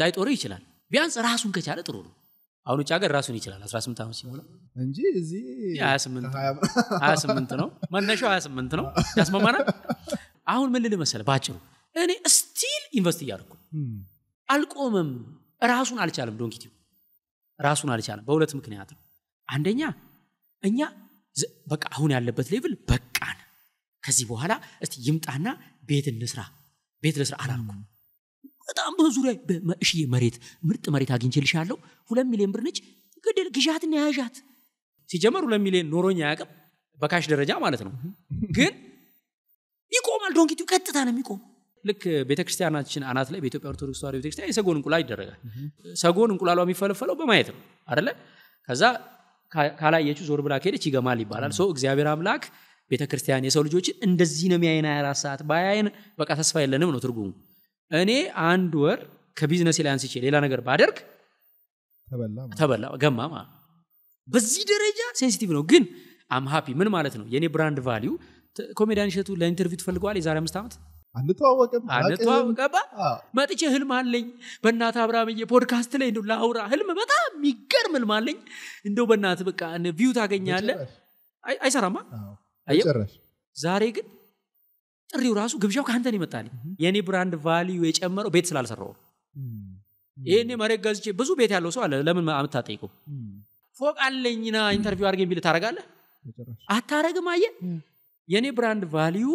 ላይጦረ ይችላል ቢያንስ ራሱን ከቻለ ጥሩ ነው አሁን ውጭ ሀገር ራሱን ይችላል 18 ዓመት ሲሞላ እንጂ እዚህ 28 ነው መነሻው 28 ነው ያስማማናል አሁን ምን ልል መሰለ በአጭሩ እኔ ስቲል ኢንቨስት እያደርኩ አልቆምም ራሱን አልቻለም ዶንኪቲ ራሱን አልቻለም በሁለት ምክንያት ነው አንደኛ እኛ በቃ አሁን ያለበት ሌቭል በቃን ከዚህ በኋላ እስቲ ይምጣና ቤት እንስራ ቤት ልስራ አላልኩ በጣም ዙሪያ እሽዬ መሬት ምርጥ መሬት ያለው ሁለት ሚሊዮን ብር ነች ግድል ግዣት ያያዣት ሲጀመር ሁለት ሚሊዮን ኖሮኝ አያቅም በካሽ ደረጃ ማለት ነው ግን ይቆማል ዶንኪቲው ቀጥታ ነው የሚቆም ልክ ቤተክርስቲያናችን አናት ላይ በኢትዮጵያ ኦርቶዶክስ ተዋሕዶ ቤተክርስቲያን የሰጎን እንቁላል ይደረጋል ሰጎን እንቁላሏ የሚፈለፈለው በማየት ነው አደለ ከዛ የቹ ዞር ብላ ከሄደች ይገማል ይባላል ሰው እግዚአብሔር አምላክ ቤተ ክርስቲያን የሰው ልጆችን እንደዚህ ነው የሚያይን 24 ሰዓት በአያይን በቃ ተስፋ የለንም ነው ትርጉሙ እኔ አንድ ወር ከቢዝነስ ላይ አንስቼ ሌላ ነገር ባደርግ ተበላ ገማ ማለት በዚህ ደረጃ ሴንሲቲቭ ነው ግን አምሃፒ ምን ማለት ነው የእኔ ብራንድ ቫሊዩ ኮሜዲያን ሸቱ ለኢንተርቪው ትፈልገዋል የዛሬ አምስት ዓመት አንተዋወቅም አንተዋወቀባ መጥቼ ህልም አለኝ በእናት አብርሃምዬ ፖድካስት ላይ እንደው ለአውራ ህልም በጣም የሚገርም ህልም አለኝ እንደው በእናት በቃ ቪው ታገኛለ አይሰራማ ዛሬ ግን ጥሪው ራሱ ግብዣው ከአንተ ነው ይመጣልኝ የእኔ ብራንድ ቫሊዩ የጨመረው ቤት ስላልሰራው ይህኔ መሬት ገዝቼ ብዙ ቤት ያለው ሰው አለ ለምን አምታጠይቁ ፎቅ አለኝና ኢንተርቪው አርገኝ ቢል ታረጋለ አታረግም አየ የእኔ ብራንድ ቫሊዩ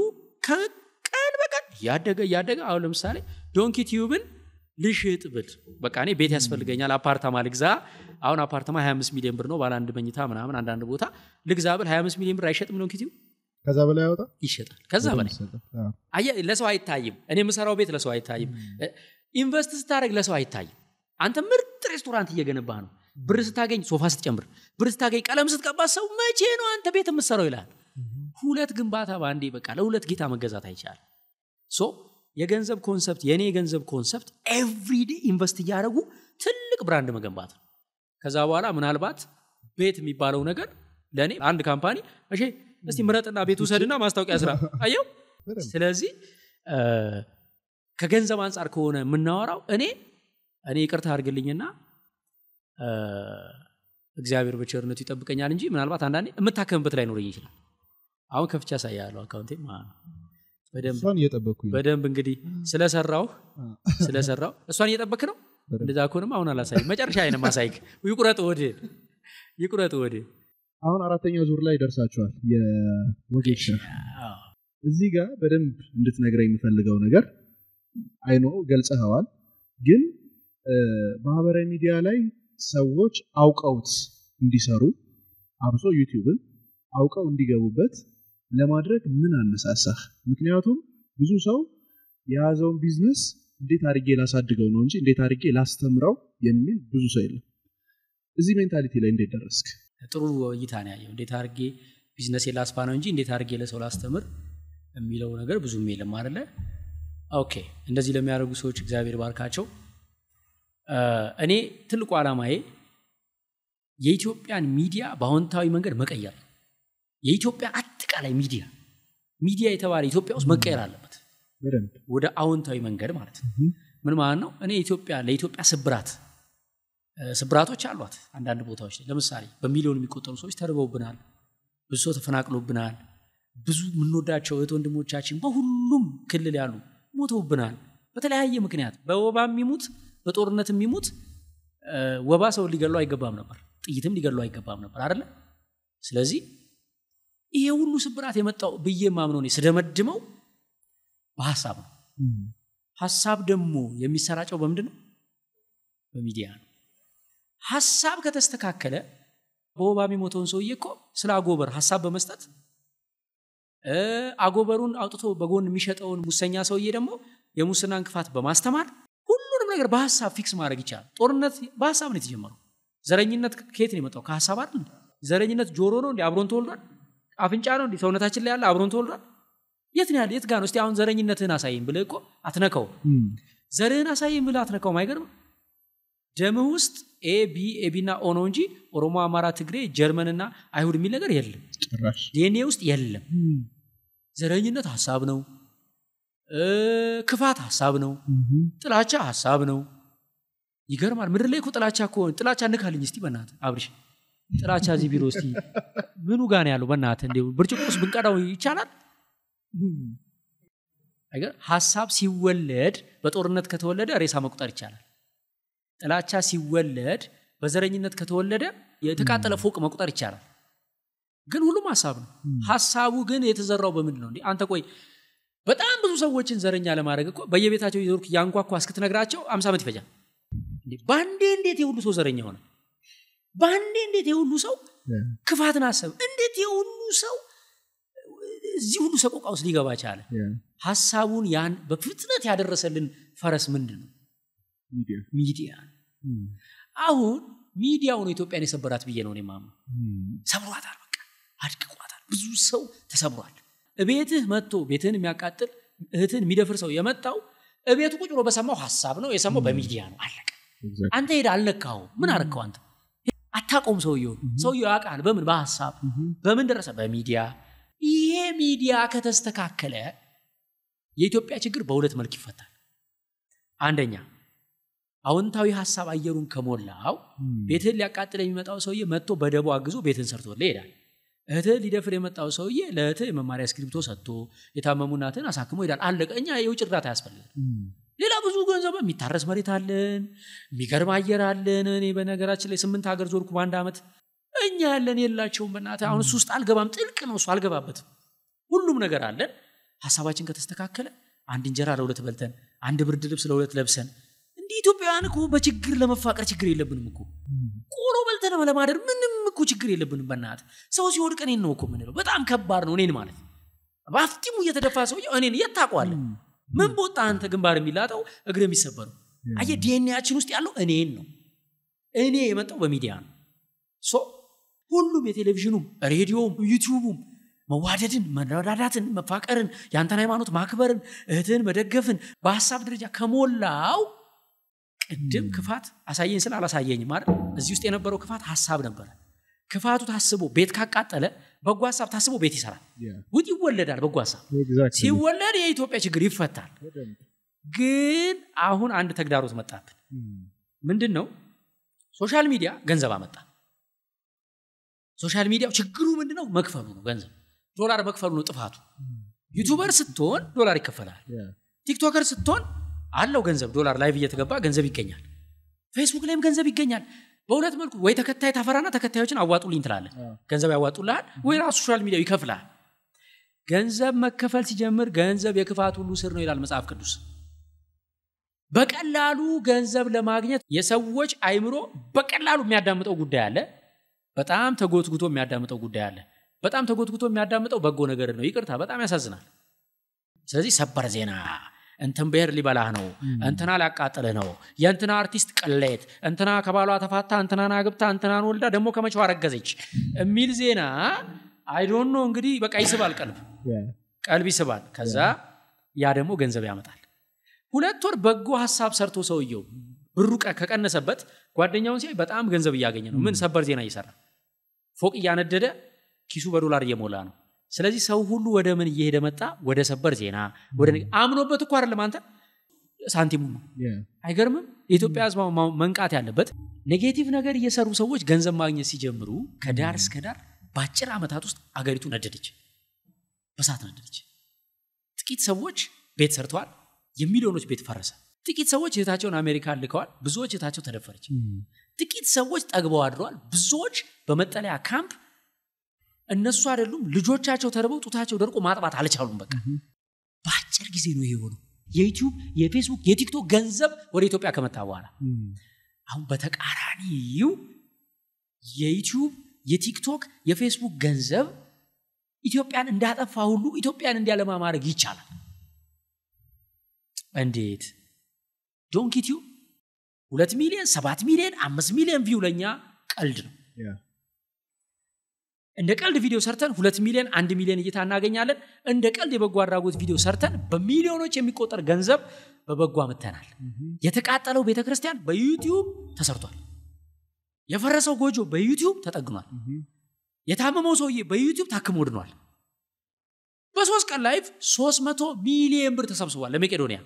ቀን በቀን ያደገ ያደገ አሁን ለምሳሌ ዶንኪ ቲዩብን ልሽጥ ብል በቃ እኔ ቤት ያስፈልገኛል አፓርታማ ልግዛ አሁን አፓርታማ 25 ሚሊዮን ብር ነው ባለአንድ መኝታ ምናምን አንዳንድ ቦታ ልግዛ ብል 25 ሚሊዮን ብር አይሸጥም ዶንኪ ቲዩብ ከዛ በላይ ያወጣ ይሸጣል ከዛ በላይ ለሰው አይታይም እኔ የምሰራው ቤት ለሰው አይታይም ኢንቨስት ስታደረግ ለሰው አይታይም አንተ ምርጥ ሬስቶራንት እየገነባህ ነው ብር ስታገኝ ሶፋ ስትጨምር ብር ስታገኝ ቀለም ስትቀባ ሰው መቼ ነው አንተ ቤት የምሰራው ይላል። ሁለት ግንባታ በአንዴ በቃ ለሁለት ጌታ መገዛት አይቻል ሶ የገንዘብ ኮንሰፕት የእኔ የገንዘብ ኮንሰፕት ኤቭሪዴ ኢንቨስት እያደረጉ ትልቅ ብራንድ መገንባት ነው ከዛ በኋላ ምናልባት ቤት የሚባለው ነገር ለእኔ አንድ ካምፓኒ እሺ እስቲ ምረጥና ቤት ውሰድና ማስታወቂያ ስራ አየው ስለዚህ ከገንዘብ አንጻር ከሆነ የምናወራው እኔ እኔ ይቅርታ አድርግልኝና እግዚአብሔር በቸርነቱ ይጠብቀኛል እንጂ ምናልባት አንዳንዴ የምታከምበት ላይ ኖረኝ ይችላል አሁን ከፍቻ ያሳያለሁ አካውንቴ ማለት ነው በደንብ እንግዲህ ስለሰራው ስለሰራው እሷን እየጠበክ ነው እንደዛ አሁን አላሳይ መጨረሻ አይነ ማሳይክ ይቁረጥ ወድ ይቁረጥ ወድ አሁን አራተኛው ዙር ላይ ደርሳችኋል የወጌሻ እዚህ ጋር በደንብ እንድትነግረ የሚፈልገው ነገር አይኖ ገልጸኸዋል ግን ማህበራዊ ሚዲያ ላይ ሰዎች አውቀውት እንዲሰሩ አብሶ ዩቲዩብን አውቀው እንዲገቡበት ለማድረግ ምን አነሳሳህ? ምክንያቱም ብዙ ሰው የያዘውን ቢዝነስ እንዴት አድርጌ ላሳድገው ነው እንጂ እንዴት አድርጌ ላስተምረው የሚል ብዙ ሰው የለም። እዚህ ሜንታሊቲ ላይ እንዴት ደረስክ? ጥሩ እይታ ነው ያየው። እንዴት አድርጌ ቢዝነስ ላስፋ ነው እንጂ እንዴት አድርጌ ለሰው ላስተምር የሚለው ነገር ብዙም የለም አደለ? ኦኬ፣ እንደዚህ ለሚያደርጉ ሰዎች እግዚአብሔር ባርካቸው። እኔ ትልቁ ዓላማዬ የኢትዮጵያን ሚዲያ በአዎንታዊ መንገድ መቀየር የኢትዮጵያ አጠቃላይ ሚዲያ ሚዲያ የተባለ ኢትዮጵያ ውስጥ መቀየር አለበት ወደ አዎንታዊ መንገድ ማለት ነው ምን ማለት ነው እኔ ኢትዮጵያ ለኢትዮጵያ ስብራት ስብራቶች አሏት አንዳንድ ቦታዎች ላይ ለምሳሌ በሚሊዮን የሚቆጠሩ ሰዎች ተርበውብናል ብዙ ሰው ተፈናቅሎብናል ብዙ የምንወዳቸው እህት ወንድሞቻችን በሁሉም ክልል ያሉ ሞተውብናል በተለያየ ምክንያት በወባ የሚሙት በጦርነት የሚሙት ወባ ሰው ሊገሉ አይገባም ነበር ጥይትም ሊገሉ አይገባም ነበር አይደለም ስለዚህ ይሄ ሁሉ ስብራት የመጣው ብዬ ማምነው ስደመድመው በሀሳብ ነው። ሀሳብ ደግሞ የሚሰራጨው በምንድን ነው? በሚዲያ ነው። ሀሳብ ከተስተካከለ በወባ የሚሞተውን ሰውዬ እኮ ስለ አጎበር ሀሳብ በመስጠት አጎበሩን አውጥቶ በጎን የሚሸጠውን ሙሰኛ ሰውዬ ደግሞ የሙስና እንክፋት በማስተማር ሁሉንም ነገር በሀሳብ ፊክስ ማድረግ ይቻላል። ጦርነት በሀሳብ ነው የተጀመረው። ዘረኝነት ከየት ነው የመጣው? ከሀሳብ አይደል? ዘረኝነት ጆሮ ነው እንዲ አብሮን ተወልዷል። አፍንጫ ነው እንዲህ ሰውነታችን ላይ ያለ አብሮን ተወልዷል የት ነው ያለ የት ጋር ነው እስቲ አሁን ዘረኝነትህን አሳይን ብለ እኮ አትነከው ዘርህን አሳይን ብለ አትነከው አይገርም ደምህ ውስጥ ኤ ቢ ኤቢ ና ኦ ነው እንጂ ኦሮሞ አማራ ትግሬ ጀርመንና አይሁድ የሚል ነገር የለም ዲኤንኤ ውስጥ የለም ዘረኝነት ሀሳብ ነው ክፋት ሀሳብ ነው ጥላቻ ሀሳብ ነው ይገርማል ምድር ላይ ጥላቻ ጥላቻ ንካልኝ እስቲ በናት አብርሽ ጥላቻ እዚህ ቢሮ ስ ምኑ ጋን ያለው በእናትህ እንዲ ውስጥ ብንቀዳው ይቻላል ነገር ሀሳብ ሲወለድ በጦርነት ከተወለደ ሬሳ መቁጠር ይቻላል ጥላቻ ሲወለድ በዘረኝነት ከተወለደ የተቃጠለ ፎቅ መቁጠር ይቻላል ግን ሁሉም ሀሳብ ነው ሀሳቡ ግን የተዘራው በምንድ ነው አንተ ቆይ በጣም ብዙ ሰዎችን ዘረኛ ለማድረግ እ በየቤታቸው የዞርክ ያንኳኳ እስክትነግራቸው አምሳ ዓመት ይፈጃል በአንዴ እንዴት የሁሉ ሰው ዘረኛ ሆነ በአንዴ እንዴት የሁሉ ሰው ክፋትን አሰብ እንዴት የሁሉ ሰው እዚህ ሁሉ ሰቆቃ ውስጥ ሊገባ ቻለ ሀሳቡን ያን በፍጥነት ያደረሰልን ፈረስ ምንድን ነው ሚዲያ አሁን ሚዲያው ነው ኢትዮጵያን የሰበራት ብዬ ነው ማ ሰብሯታል በቃ አድቅቋታል ብዙ ሰው ተሰብሯል እቤትህ መጥቶ ቤትህን የሚያቃጥል እህትን የሚደፍር ሰው የመጣው እቤቱ ቁጭሮ በሰማው ሀሳብ ነው የሰማው በሚዲያ ነው አለቀ አንተ ሄደ አልነካው ምን አረከው አንተ አታቆም ሰውየው ሰውየው ያውቃል በምን በሀሳብ በምን ደረሰ በሚዲያ ይሄ ሚዲያ ከተስተካከለ የኢትዮጵያ ችግር በሁለት መልክ ይፈታል አንደኛ አዎንታዊ ሀሳብ አየሩን ከሞላው ቤትህን ሊያቃጥል የሚመጣው ሰውዬ መጥቶ በደቦ አግዞ ቤትን ሰርቶለ ይሄዳል እህትህ ሊደፍር የመጣው ሰውዬ ለእህትህ የመማሪያ እስክሪብቶ ሰጥቶ የታመሙናትን አሳክሞ ይሄዳል አለቀ እኛ የውጭ እርዳታ ያስፈልጋል ሌላ ብዙ ገንዘብ የሚታረስ መሬት አለን፣ የሚገርም አየር አለን። እኔ በነገራችን ላይ ስምንት ሀገር ዞርኩ በአንድ ዓመት። እኛ ያለን የላቸውም። በእናትህ አሁን እሱ ውስጥ አልገባም፣ ጥልቅ ነው እሱ አልገባበትም። ሁሉም ነገር አለን። ሀሳባችን ከተስተካከለ አንድ እንጀራ ለሁለት በልተን፣ አንድ ብርድ ልብስ ለሁለት ለብሰን እንዲህ ኢትዮጵያውያን እኮ በችግር ለመፋቀር ችግር የለብንም እኮ ቆሎ በልተን ለማደር ምንም እኮ ችግር የለብንም። በናት ሰው ሲወድቅ እኔን ነው እኮ ምንለው በጣም ከባድ ነው እኔን ማለት በአፍጢሙ እየተደፋ ሰው እኔን የት ምን ቦታ አንተ ግንባር የሚላጠው እግር የሚሰበረው አየ ዲኤንኤያችን ውስጥ ያለው እኔን ነው እኔ የመጣው በሚዲያ ነው ሶ ሁሉም የቴሌቪዥኑም ሬዲዮም ዩቲዩቡም መዋደድን መረዳዳትን መፋቀርን የአንተን ሃይማኖት ማክበርን እህትህን መደገፍን በሀሳብ ደረጃ ከሞላው ቅድም ክፋት አሳየኝ ስለ አላሳየኝም አይደል እዚህ ውስጥ የነበረው ክፋት ሀሳብ ነበረ ክፋቱ ታስቦ ቤት ካቃጠለ በጎ ሀሳብ ታስቦ ቤት ይሰራል ውጥ ይወለዳል በጎ ሀሳብ ሲወለድ የኢትዮጵያ ችግር ይፈታል ግን አሁን አንድ ተግዳሮት መጣብን hmm. ምንድን ነው ሶሻል ሚዲያ ገንዘብ አመጣ ሶሻል ሚዲያ ችግሩ ምንድነው ነው መክፈሉ ነው ገንዘብ ዶላር መክፈሉ ነው ጥፋቱ hmm. ዩቱበር ስትሆን ዶላር ይከፈላል ቲክቶከር ስትሆን አለው ገንዘብ ዶላር ላይቭ እየተገባ ገንዘብ ይገኛል ፌስቡክ ላይም ገንዘብ ይገኛል በሁለት መልኩ ወይ ተከታይ ታፈራና ተከታዮችን አዋጡልኝ ትላለ ገንዘብ ያዋጡልል ወይ ራሱ ሶሻል ሚዲያው ይከፍላል። ገንዘብ መከፈል ሲጀምር ገንዘብ የክፋት ሁሉ ስር ነው ይላል መጽሐፍ ቅዱስ በቀላሉ ገንዘብ ለማግኘት የሰዎች አይምሮ በቀላሉ የሚያዳምጠው ጉዳይ አለ በጣም ተጎትጉቶ የሚያዳምጠው ጉዳይ አለ በጣም ተጎትጉቶ የሚያዳምጠው በጎ ነገር ነው ይቅርታ በጣም ያሳዝናል ስለዚህ ሰበር ዜና እንትን ብሔር ሊበላህ ነው፣ እንትና ሊያቃጥልህ ነው፣ የእንትና አርቲስት ቅሌት፣ እንትና ከባሏ ተፋታ፣ እንትናን አግብታ፣ እንትናን ወልዳ ደግሞ ከመቼው አረገዘች የሚል ዜና አይዶኖ እንግዲህ በቃ ይስባል፣ ቀልብ ቀልብ ይስባል። ከዛ ያ ደግሞ ገንዘብ ያመጣል። ሁለት ወር በጎ ሀሳብ ሰርቶ ሰውየው ብሩ ከቀነሰበት ጓደኛውን ሲያይ በጣም ገንዘብ እያገኘ ነው። ምን ሰበር ዜና እየሰራ ፎቅ እያነደደ ኪሱ በዶላር እየሞላ ነው። ስለዚህ ሰው ሁሉ ወደ ምን እየሄደ መጣ ወደ ሰበር ዜና ወደ አምኖበት እኮ አይደለም አንተ ሳንቲሙ ነው አይገርምም የኢትዮጵያ ህዝብ መንቃት ያለበት ኔጌቲቭ ነገር እየሰሩ ሰዎች ገንዘብ ማግኘት ሲጀምሩ ከዳር እስከ ዳር በአጭር ዓመታት ውስጥ አገሪቱ ነደደች በሳት ነደደች ጥቂት ሰዎች ቤት ሰርተዋል የሚሊዮኖች ቤት ፈረሰ ጥቂት ሰዎች እህታቸውን አሜሪካ ልከዋል ብዙዎች እህታቸው ተደፈረች ጥቂት ሰዎች ጠግበው አድረዋል ብዙዎች በመጠለያ ካምፕ እነሱ አይደሉም ልጆቻቸው ተርበው ጡታቸው ደርቆ ማጥባት አልቻሉም። በቃ በአጭር ጊዜ ነው ይሄ ሆነው። የዩቲዩብ፣ የፌስቡክ፣ የቲክቶክ ገንዘብ ወደ ኢትዮጵያ ከመጣ በኋላ አሁን በተቃራኒው የዩቲዩብ፣ የቲክቶክ፣ የፌስቡክ ገንዘብ ኢትዮጵያን እንዳጠፋ ሁሉ ኢትዮጵያን እንዲያ ለማማረግ ይቻላል። እንዴት ዶንኪቲዩ ሁለት ሚሊዮን ሰባት ሚሊዮን አምስት ሚሊዮን ቪው ለእኛ ቀልድ ነው። እንደ ቀልድ ቪዲዮ ሰርተን ሁለት ሚሊዮን አንድ ሚሊዮን እይታ እናገኛለን እንደ ቀልድ የበጎ አድራጎት ቪዲዮ ሰርተን በሚሊዮኖች የሚቆጠር ገንዘብ በበጎ አምተናል የተቃጠለው ቤተ ክርስቲያን በዩቲዩብ ተሰርቷል የፈረሰው ጎጆ በዩቲዩብ ተጠግኗል የታመመው ሰውዬ በዩቲዩብ ታክሞ ድኗል በሶስት ቀን ላይቭ 300 ሚሊየን ብር ተሰብስቧል ለመቄዶኒያ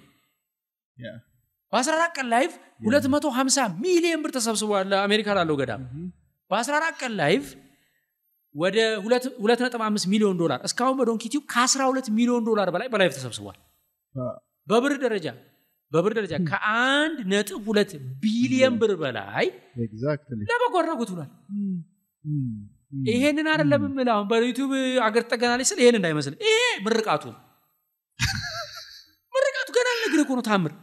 በ14 ቀን ላይቭ 250 ሚሊየን ብር ተሰብስቧል ለአሜሪካ ላለው ገዳም በ14 ቀን ላይቭ ወደ 2.5 ሚሊዮን ዶላር እስካሁን ቲዩብ ከ12 ሚሊዮን ዶላር በላይ በላይፍ ተሰብስቧል በብር ደረጃ በብር ደረጃ ከአንድ ነጥብ ሁለት ቢሊየን ብር በላይ ለበጎ አድራጎት ሆኗል ይሄንን አይደለም የምልህ አሁን በዩቲዩብ አገር ትጠገናለች ስል ይሄን እንዳይመስል ይሄ ምርቃቱ *laughs* ምርቃቱ ገና ነግር ታምር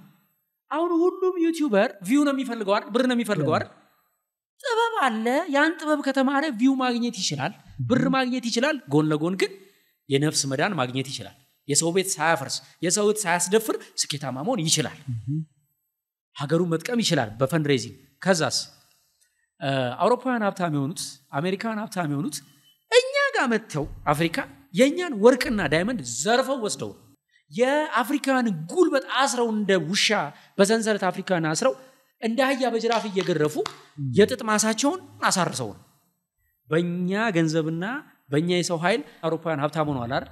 አሁን ሁሉም ዩቲዩበር ቪው ነው የሚፈልገው ብር ነው የሚፈልገዋል። ጥበብ አለ ያን ጥበብ ከተማረ ቪው ማግኘት ይችላል ብር ማግኘት ይችላል ጎን ለጎን ግን የነፍስ መዳን ማግኘት ይችላል የሰው ቤት ሳያፈርስ የሰው ቤት ሳያስደፍር ስኬታማ መሆን ይችላል ሀገሩን መጥቀም ይችላል በፈንድሬዚንግ ከዛስ አውሮፓውያን ሀብታም የሆኑት አሜሪካውያን ሀብታም የሆኑት እኛ ጋር መጥተው አፍሪካ የእኛን ወርቅና ዳይመንድ ዘርፈው ወስደው የአፍሪካውያን ጉልበት አስረው እንደ ውሻ በሰንሰለት አፍሪካውያን አስረው እንደ አህያ በጅራፍ እየገረፉ የጥጥ ማሳቸውን አሳርሰው ነው። በእኛ ገንዘብና በእኛ የሰው ኃይል አውሮፓውያን ሀብታም ሆነዋል አይደል?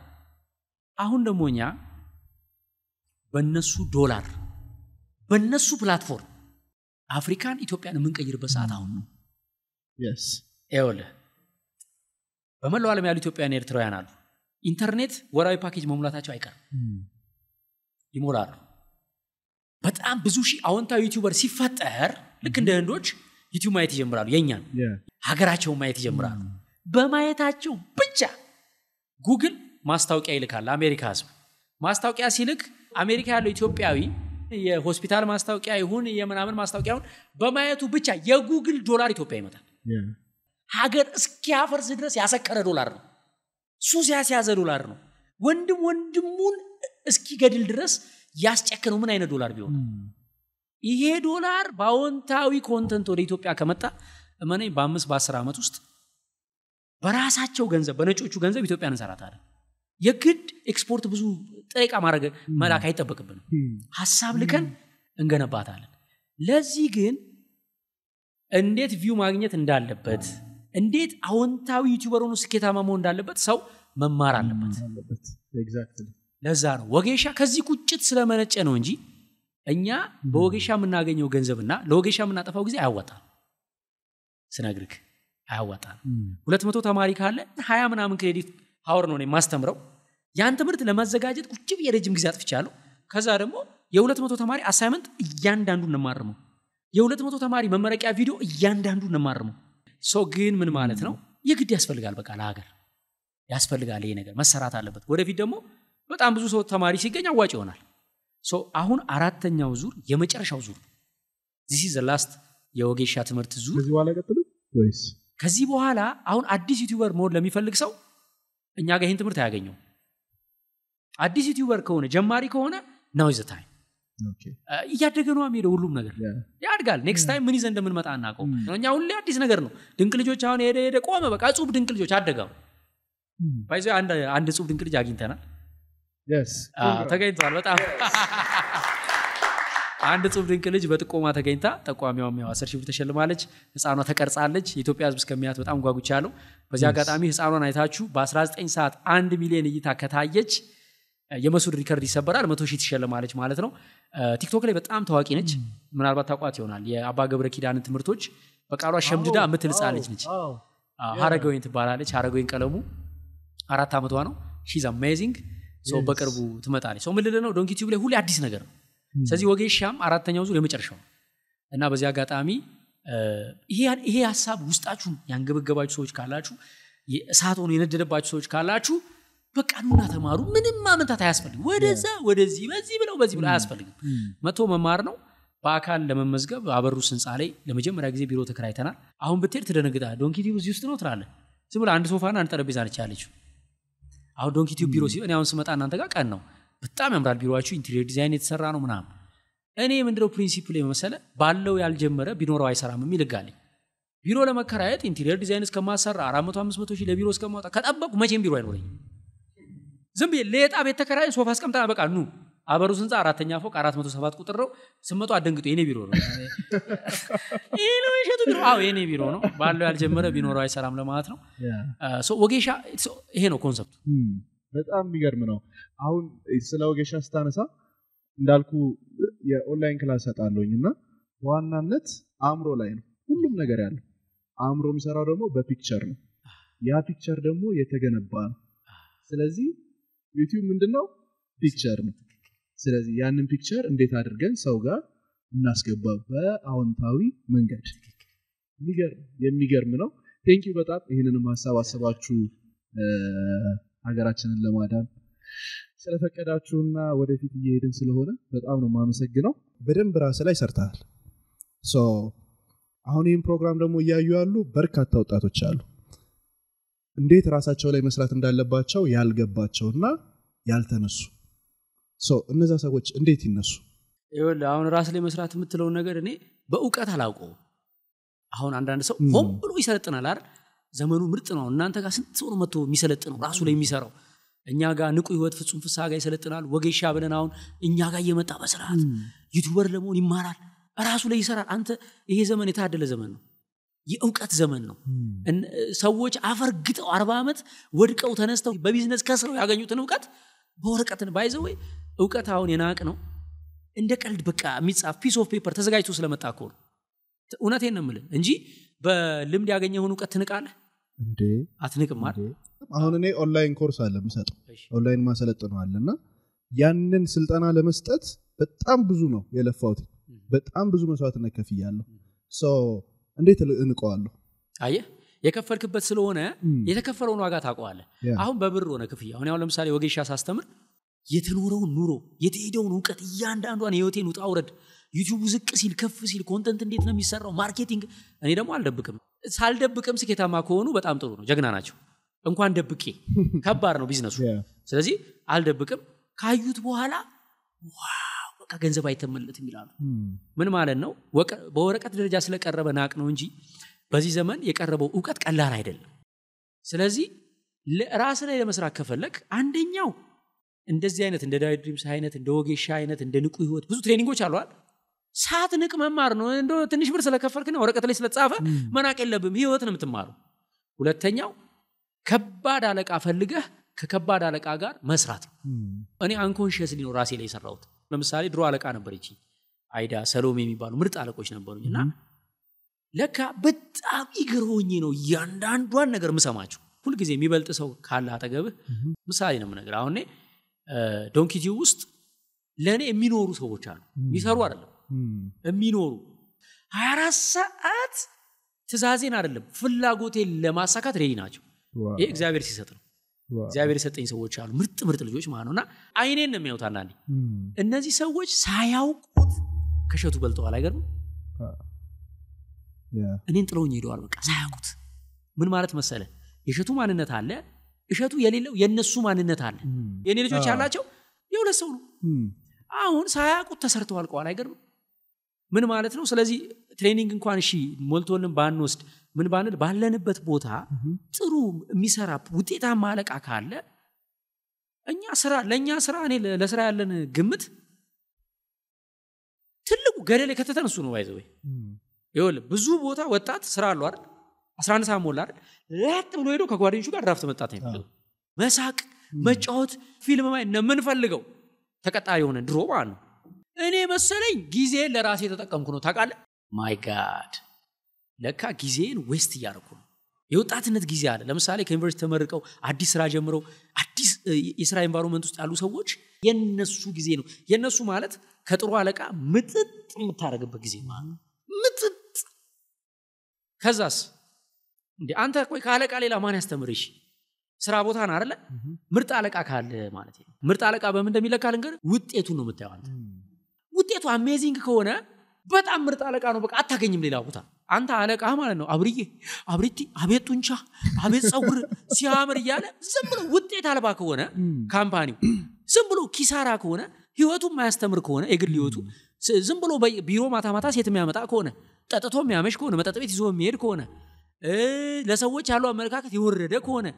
አሁን ደግሞ እኛ በእነሱ ዶላር በእነሱ ፕላትፎርም አፍሪካን ኢትዮጵያን የምንቀይርበት ሰዓት አሁን ነው። ይኸውልህ በመላው ዓለም ያሉ ኢትዮጵያን ኤርትራውያን አሉ። ኢንተርኔት ወራዊ ፓኬጅ መሙላታቸው አይቀርም፣ hmm. ይሞላሉ። በጣም ብዙ ሺህ አዎንታዊ ዩቲበር ሲፈጠር ልክ እንደ ህንዶች ዩቲዩብ ማየት ይጀምራሉ። የኛን ሀገራቸውን ማየት ይጀምራሉ። በማየታቸው ብቻ ጉግል ማስታወቂያ ይልካል። አሜሪካ ህዝብ ማስታወቂያ ሲልክ አሜሪካ ያለው ኢትዮጵያዊ የሆስፒታል ማስታወቂያ ይሁን የምናምን ማስታወቂያ በማየቱ ብቻ የጉግል ዶላር ኢትዮጵያ ይመጣል። ሀገር እስኪያፈርስ ድረስ ያሰከረ ዶላር ነው። ሱ ሲያስያዘ ዶላር ነው። ወንድም ወንድሙን እስኪገድል ድረስ ያስጨክነው ምን አይነት ዶላር ቢሆን ይሄ ዶላር በአዎንታዊ ኮንተንት ወደ ኢትዮጵያ ከመጣ እመኔ በአምስት በአስር ዓመት ውስጥ በራሳቸው ገንዘብ በነጮቹ ገንዘብ ኢትዮጵያን እንሰራታለን የግድ ኤክስፖርት ብዙ ጥሬ ማድረግ መላክ አይጠበቅብንም ሀሳብ ልከን እንገነባታለን ለዚህ ግን እንዴት ቪው ማግኘት እንዳለበት እንዴት አዎንታዊ ዩቲበር ሆኖ ስኬታማ መሆን እንዳለበት ሰው መማር አለበት ለዛ ነው ወጌሻ ከዚህ ቁጭት ስለመነጨ ነው እንጂ እኛ በወጌሻ የምናገኘው ገንዘብና ለወጌሻ የምናጠፋው ጊዜ አያዋጣል ስነግርክ አያዋጣል ሁለት መቶ ተማሪ ካለ ሀያ ምናምን ክሬዲት ሀወር ነው የማስተምረው ያን ትምህርት ለማዘጋጀት ቁጭ ብዬ ረጅም ጊዜ አጥፍቻለሁ ከዛ ደግሞ የሁለት መቶ ተማሪ አሳይመንት እያንዳንዱ ነማርመው የሁለት መቶ ተማሪ መመረቂያ ቪዲዮ እያንዳንዱን ነማርመው ሶ ግን ምን ማለት ነው የግድ ያስፈልጋል በቃ ለሀገር ያስፈልጋል ይሄ ነገር መሰራት አለበት ወደፊት ደግሞ በጣም ብዙ ሰው ተማሪ ሲገኝ አዋጭ ይሆናል። አሁን አራተኛው ዙር የመጨረሻው ዙር ዚስ ዘ ላስት የወጌሻ ትምህርት ዙር ከዚህ በኋላ አሁን አዲስ ዩቲበር መሆን ለሚፈልግ ሰው እኛ ጋር ይህን ትምህርት አያገኘው። አዲስ ዩቲበር ከሆነ ጀማሪ ከሆነ ናው ዘ ታይም እያደገ ነው የሚሄደው። ሁሉም ነገር ያድጋል። ኔክስት ታይም ምን ይዘ እንደምንመጣ እናቀው። እኛ ሁሌ አዲስ ነገር ነው። ድንቅ ልጆች አሁን ሄደ ሄደ ቆመ። በቃ እጹብ ድንቅ ልጆች አደጋው ባይዘ አንድ እጹብ ድንቅ ልጅ አግኝተናል። ተገኝቷል። በጣም *laughs* አንድ ጽብ ድንቅ ልጅ በጥቆማ ተገኝታ ጠቋሚዋም ያው አስር ሺህ ብር ተሸልማለች። ህፃኗ ተቀርጻለች። የኢትዮጵያ ህዝብ እስከሚያት በጣም ጓጉቻ አለው በዚህ አጋጣሚ ህፃኗን አይታችሁ በ19 ሰዓት አንድ ሚሊዮን እይታ ከታየች የመሱድ ሪከርድ ይሰበራል። መቶ ሺህ ትሸልማለች ማለት ነው። ቲክቶክ ላይ በጣም ታዋቂ ነች። hmm. ምናልባት ታውቋት ይሆናል። የአባ ገብረ ኪዳንን ትምህርቶች በቃሏ ሸምድዳ የምትልጻ ነች። ሀረገወይን ትባላለች። ሀረገወይን ቀለሙ አራት ዓመቷ ነው። ሺዝ አሜዚንግ ሰው በቅርቡ ትመጣለች ሰው ምልል ነው ዶንኪ ቲዩብ ላይ ሁሌ አዲስ ነገር ነው hmm. ስለዚህ ወጌሻም አራተኛው ዙር የመጨረሻው እና በዚህ አጋጣሚ ይሄ ሀሳብ ውስጣችሁን ያንገበገባችሁ ሰዎች ካላችሁ እሳት ሆኖ የነደደባችሁ ሰዎች ካላችሁ ኑና ተማሩ ምንም ማመንታት አያስፈልግም ወደዛ ወደዚህ በዚህ ብለው በዚህ ብለው hmm. አያስፈልግም hmm. መቶ መማር ነው በአካል ለመመዝገብ አበሩ ህንፃ ላይ ለመጀመሪያ ጊዜ ቢሮ ተከራይተናል አሁን ብትሄድ ትደነግጣ ዶንኪቲ እዚህ ውስጥ ነው ትላለ ዝም ብላ አንድ ሶፋና አንድ ጠረጴዛ ነች ያለችው አሁን ዶንኪቲዩብ ቢሮ ሲሆን አሁን ስመጣ እናንተ ጋር ቀን ነው በጣም ያምራል ቢሮችሁ ኢንቴሪየር ዲዛይን የተሰራ ነው ምናምን እኔ የምንድረው ፕሪንሲፕ ላይ መሰለ ባለው ያልጀመረ ቢኖረው አይሰራም የሚል ጋለኝ ቢሮ ለመከራየት ኢንቴሪየር ዲዛይን እስከማሰራ አራት መቶ አምስት መቶ ሺህ ለቢሮ እስከማውጣ ከጠበቁ መቼም ቢሮ አይኖረኝ ዝም ብዬ ሌጣ ቤት ተከራይ ሶፋ አስቀምጣ በቃ ኑ አበሩ ህንፃ አራተኛ ፎቅ አራት መቶ ሰባት ቁጥር ነው ስመጡ አደንግጦ የኔ ቢሮ ነው ይህ ነው የሸቱ ቢሮ አዎ የኔ ቢሮ ነው ባለው ያልጀመረ ቢኖረው አይሰራም ለማለት ነው ወጌሻ ይሄ ነው ኮንሰፕቱ hmm. በጣም የሚገርም ነው አሁን ስለ ወጌሻ ስታነሳ እንዳልኩ የኦንላይን ክላስ ሰጣለኝ እና በዋናነት አእምሮ ላይ ነው ሁሉም ነገር ያለው አእምሮ የሚሰራው ደግሞ በፒክቸር ነው ያ ፒክቸር ደግሞ የተገነባ ነው ስለዚህ ዩቲዩብ ምንድነው ፒክቸር ነው ስለዚህ ያንን ፒክቸር እንዴት አድርገን ሰው ጋር እናስገባ በአዎንታዊ መንገድ የሚገርም ነው ቴንኪ በጣም ይህንንም ሀሳብ አስባችሁ ሀገራችንን ለማዳን ስለፈቀዳችሁና ወደፊት እየሄድን ስለሆነ በጣም ነው ማመሰግነው በደንብ ራስ ላይ ሰርተሃል አሁን ይህም ፕሮግራም ደግሞ እያዩ ያሉ በርካታ ወጣቶች አሉ እንዴት ራሳቸው ላይ መስራት እንዳለባቸው ያልገባቸውና ያልተነሱ እነዛ ሰዎች እንዴት ይነሱ አሁን ራስ ላይ መስራት የምትለውን ነገር እኔ በእውቀት አላውቀው አሁን አንዳንድ ሰው ሆም ብሎ ይሰለጥናል አር ዘመኑ ምርጥ ነው እናንተ ጋር ስንት ሰው መጥቶ የሚሰለጥነው ራሱ ላይ የሚሰራው እኛ ጋር ንቁ ህይወት ፍጹም ፍሳ ጋር ይሰለጥናል ወጌሻ ብለን አሁን እኛ ጋር እየመጣ በስርዓት ዩቱበር ለመሆን ይማራል ራሱ ላይ ይሰራል አንተ ይሄ ዘመን የታደለ ዘመን ነው የእውቀት ዘመን ነው ሰዎች አፈርግጠው አርባ ዓመት ወድቀው ተነስተው በቢዝነስ ከስረው ያገኙትን እውቀት በወረቀትን ባይዘ ወይ እውቀት አሁን የናቅ ነው እንደ ቀልድ በቃ የሚጻፍ ፒስ ኦፍ ፔፐር ተዘጋጅቶ ስለመጣ ኮ ነው እውነቴን ነው ምልን እንጂ በልምድ ያገኘውን እውቀት ትንቃለ አትንቅም አሁን እኔ ኦንላይን ኮርስ አለ ምሰጥ ኦንላይን ማሰለጥነዋል እና ያንን ስልጠና ለመስጠት በጣም ብዙ ነው የለፋውት በጣም ብዙ መስዋዕትነት ከፍያለሁ እንዴት እንቀዋለሁ አየ የከፈልክበት ስለሆነ የተከፈለውን ዋጋ ታቋዋለ አሁን በብር ሆነ ክፍያ አሁን ለምሳሌ ወጌሻ ሳስተምር የተኖረውን ኑሮ የተሄደውን እውቀት እያንዳንዷን የህይወቴን ውጣ ውረድ ዩቲዩቡ ዝቅ ሲል ከፍ ሲል ኮንተንት እንዴት ነው የሚሰራው ማርኬቲንግ እኔ ደግሞ አልደብቅም ሳልደብቅም ስኬታማ ከሆኑ በጣም ጥሩ ነው ጀግና ናቸው እንኳን ደብቄ ከባድ ነው ቢዝነሱ *laughs* ስለዚህ አልደብቅም ካዩት በኋላ በቃ ገንዘብ አይተመለትም ይላሉ hmm. ምን ማለት ነው በወረቀት ደረጃ ስለቀረበ ናቅ ነው እንጂ በዚህ ዘመን የቀረበው እውቀት ቀላል አይደለም ስለዚህ ራስ ላይ ለመስራት ከፈለግ አንደኛው እንደዚህ አይነት እንደ ዳዊት ድሪምስ አይነት እንደ ወጌሻ አይነት እንደ ንቁ ህይወት ብዙ ትሬኒንጎች አሏል ሰዓት ንቅ መማር ነው እንደ ትንሽ ብር ስለከፈልክና ወረቀት ላይ ስለተጻፈ መናቅ የለብም ህይወት ነው የምትማሩ ሁለተኛው ከባድ አለቃ ፈልገህ ከከባድ አለቃ ጋር መስራት ነው እኔ አንኮንሽስ ሊኖር ራሴ ላይ የሰራሁት ለምሳሌ ድሮ አለቃ ነበር እቺ አይዳ ሰሎም የሚባሉ ምርጥ አለቆች ነበሩኝ እና ለካ በጣም ይግር ነው እያንዳንዷን ነገር ምሰማችሁ ሁልጊዜ የሚበልጥ ሰው ካለ አጠገብህ ምሳሌ ነው ምነግር አሁን ዶንኪጂ ውስጥ ለእኔ የሚኖሩ ሰዎች አሉ። የሚሰሩ አይደለም የሚኖሩ 24 ሰዓት ትእዛዜን አይደለም ፍላጎቴን ለማሳካት ሬዲ ናቸው። ይህ እግዚአብሔር ሲሰጥ ነው። እግዚአብሔር የሰጠኝ ሰዎች አሉ፣ ምርጥ ምርጥ ልጆች ማለት ነው። አይኔን ነው የሚያዩት። አንዳንዴ እነዚህ ሰዎች ሳያውቁት ከሸቱ በልጠዋል። አይገርም? እኔን ጥለውኝ ሄደዋል። በቃ ሳያውቁት ምን ማለት መሰለ የሸቱ ማንነት አለ እሸቱ የሌለው የእነሱ ማንነት አለ የእኔ ልጆች ያላቸው የሁለት ሰው ነው አሁን ሳያቁት ተሰርተው አልቀዋል አይገርም ምን ማለት ነው ስለዚህ ትሬኒንግ እንኳን እሺ ሞልቶልን ባንወስድ ምን ባንል ባለንበት ቦታ ጥሩ የሚሰራ ውጤታማ አለቃ ካለ እኛ ስራ ለእኛ ስራ እኔ ለስራ ያለን ግምት ትልቁ ገደል የከተተን እሱ ነው ባይዘወይ ይወል ብዙ ቦታ ወጣት ስራ አሉ አይደል አስራ አንድ ሰዓት ሞላ አይደል ለጥ ብሎ ሄዶ ከጓደኞቹ ጋር ራፍት መጣት ነው መሳቅ፣ መጫወት፣ ፊልም ማየት ነው የምንፈልገው። ተቀጣሪ የሆነ ድሮ ማለት ነው። እኔ መሰለኝ ጊዜ ለራሴ የተጠቀምኩ ነው። ታቃለ ማይ ጋድ ለካ ጊዜን ዌስት እያደረኩ ነው። የወጣትነት ጊዜ አለ። ለምሳሌ ከዩኒቨርሲቲ ተመርቀው አዲስ ስራ ጀምረው አዲስ የስራ ኤንቫይሮንመንት ውስጥ ያሉ ሰዎች የነሱ ጊዜ ነው። የነሱ ማለት ከጥሩ አለቃ ምጥጥ የምታደረግበት ጊዜ ማለት ምጥጥ። ከዛስ እንዴ አንተ ቆይ ከአለቃ ሌላ ማን ያስተምርሽ ስራ ቦታ ነው አለ ምርጥ አለቃ ካለ ማለት ነው ምርጥ አለቃ በምን እንደሚለካል ልንገር ውጤቱ ነው የምታየው አንተ ውጤቱ አሜዚንግ ከሆነ በጣም ምርጥ አለቃ ነው በቃ አታገኝም ሌላ ቦታ አንተ አለቃ ማለት ነው አብርዬ አብሪቲ አቤት ጡንቻ አቤት ፀጉር ሲያምር እያለ ዝም ብሎ ውጤት አልባ ከሆነ ካምፓኒው ዝም ብሎ ኪሳራ ከሆነ ህይወቱ ማያስተምር ከሆነ የግል ህይወቱ ዝም ብሎ ቢሮ ማታ ማታ ሴት የሚያመጣ ከሆነ ጠጥቶ የሚያመሽ ከሆነ መጠጥ ቤት ይዞ የሚሄድ ከሆነ ለሰዎች ያለው አመለካከት የወረደ ከሆነ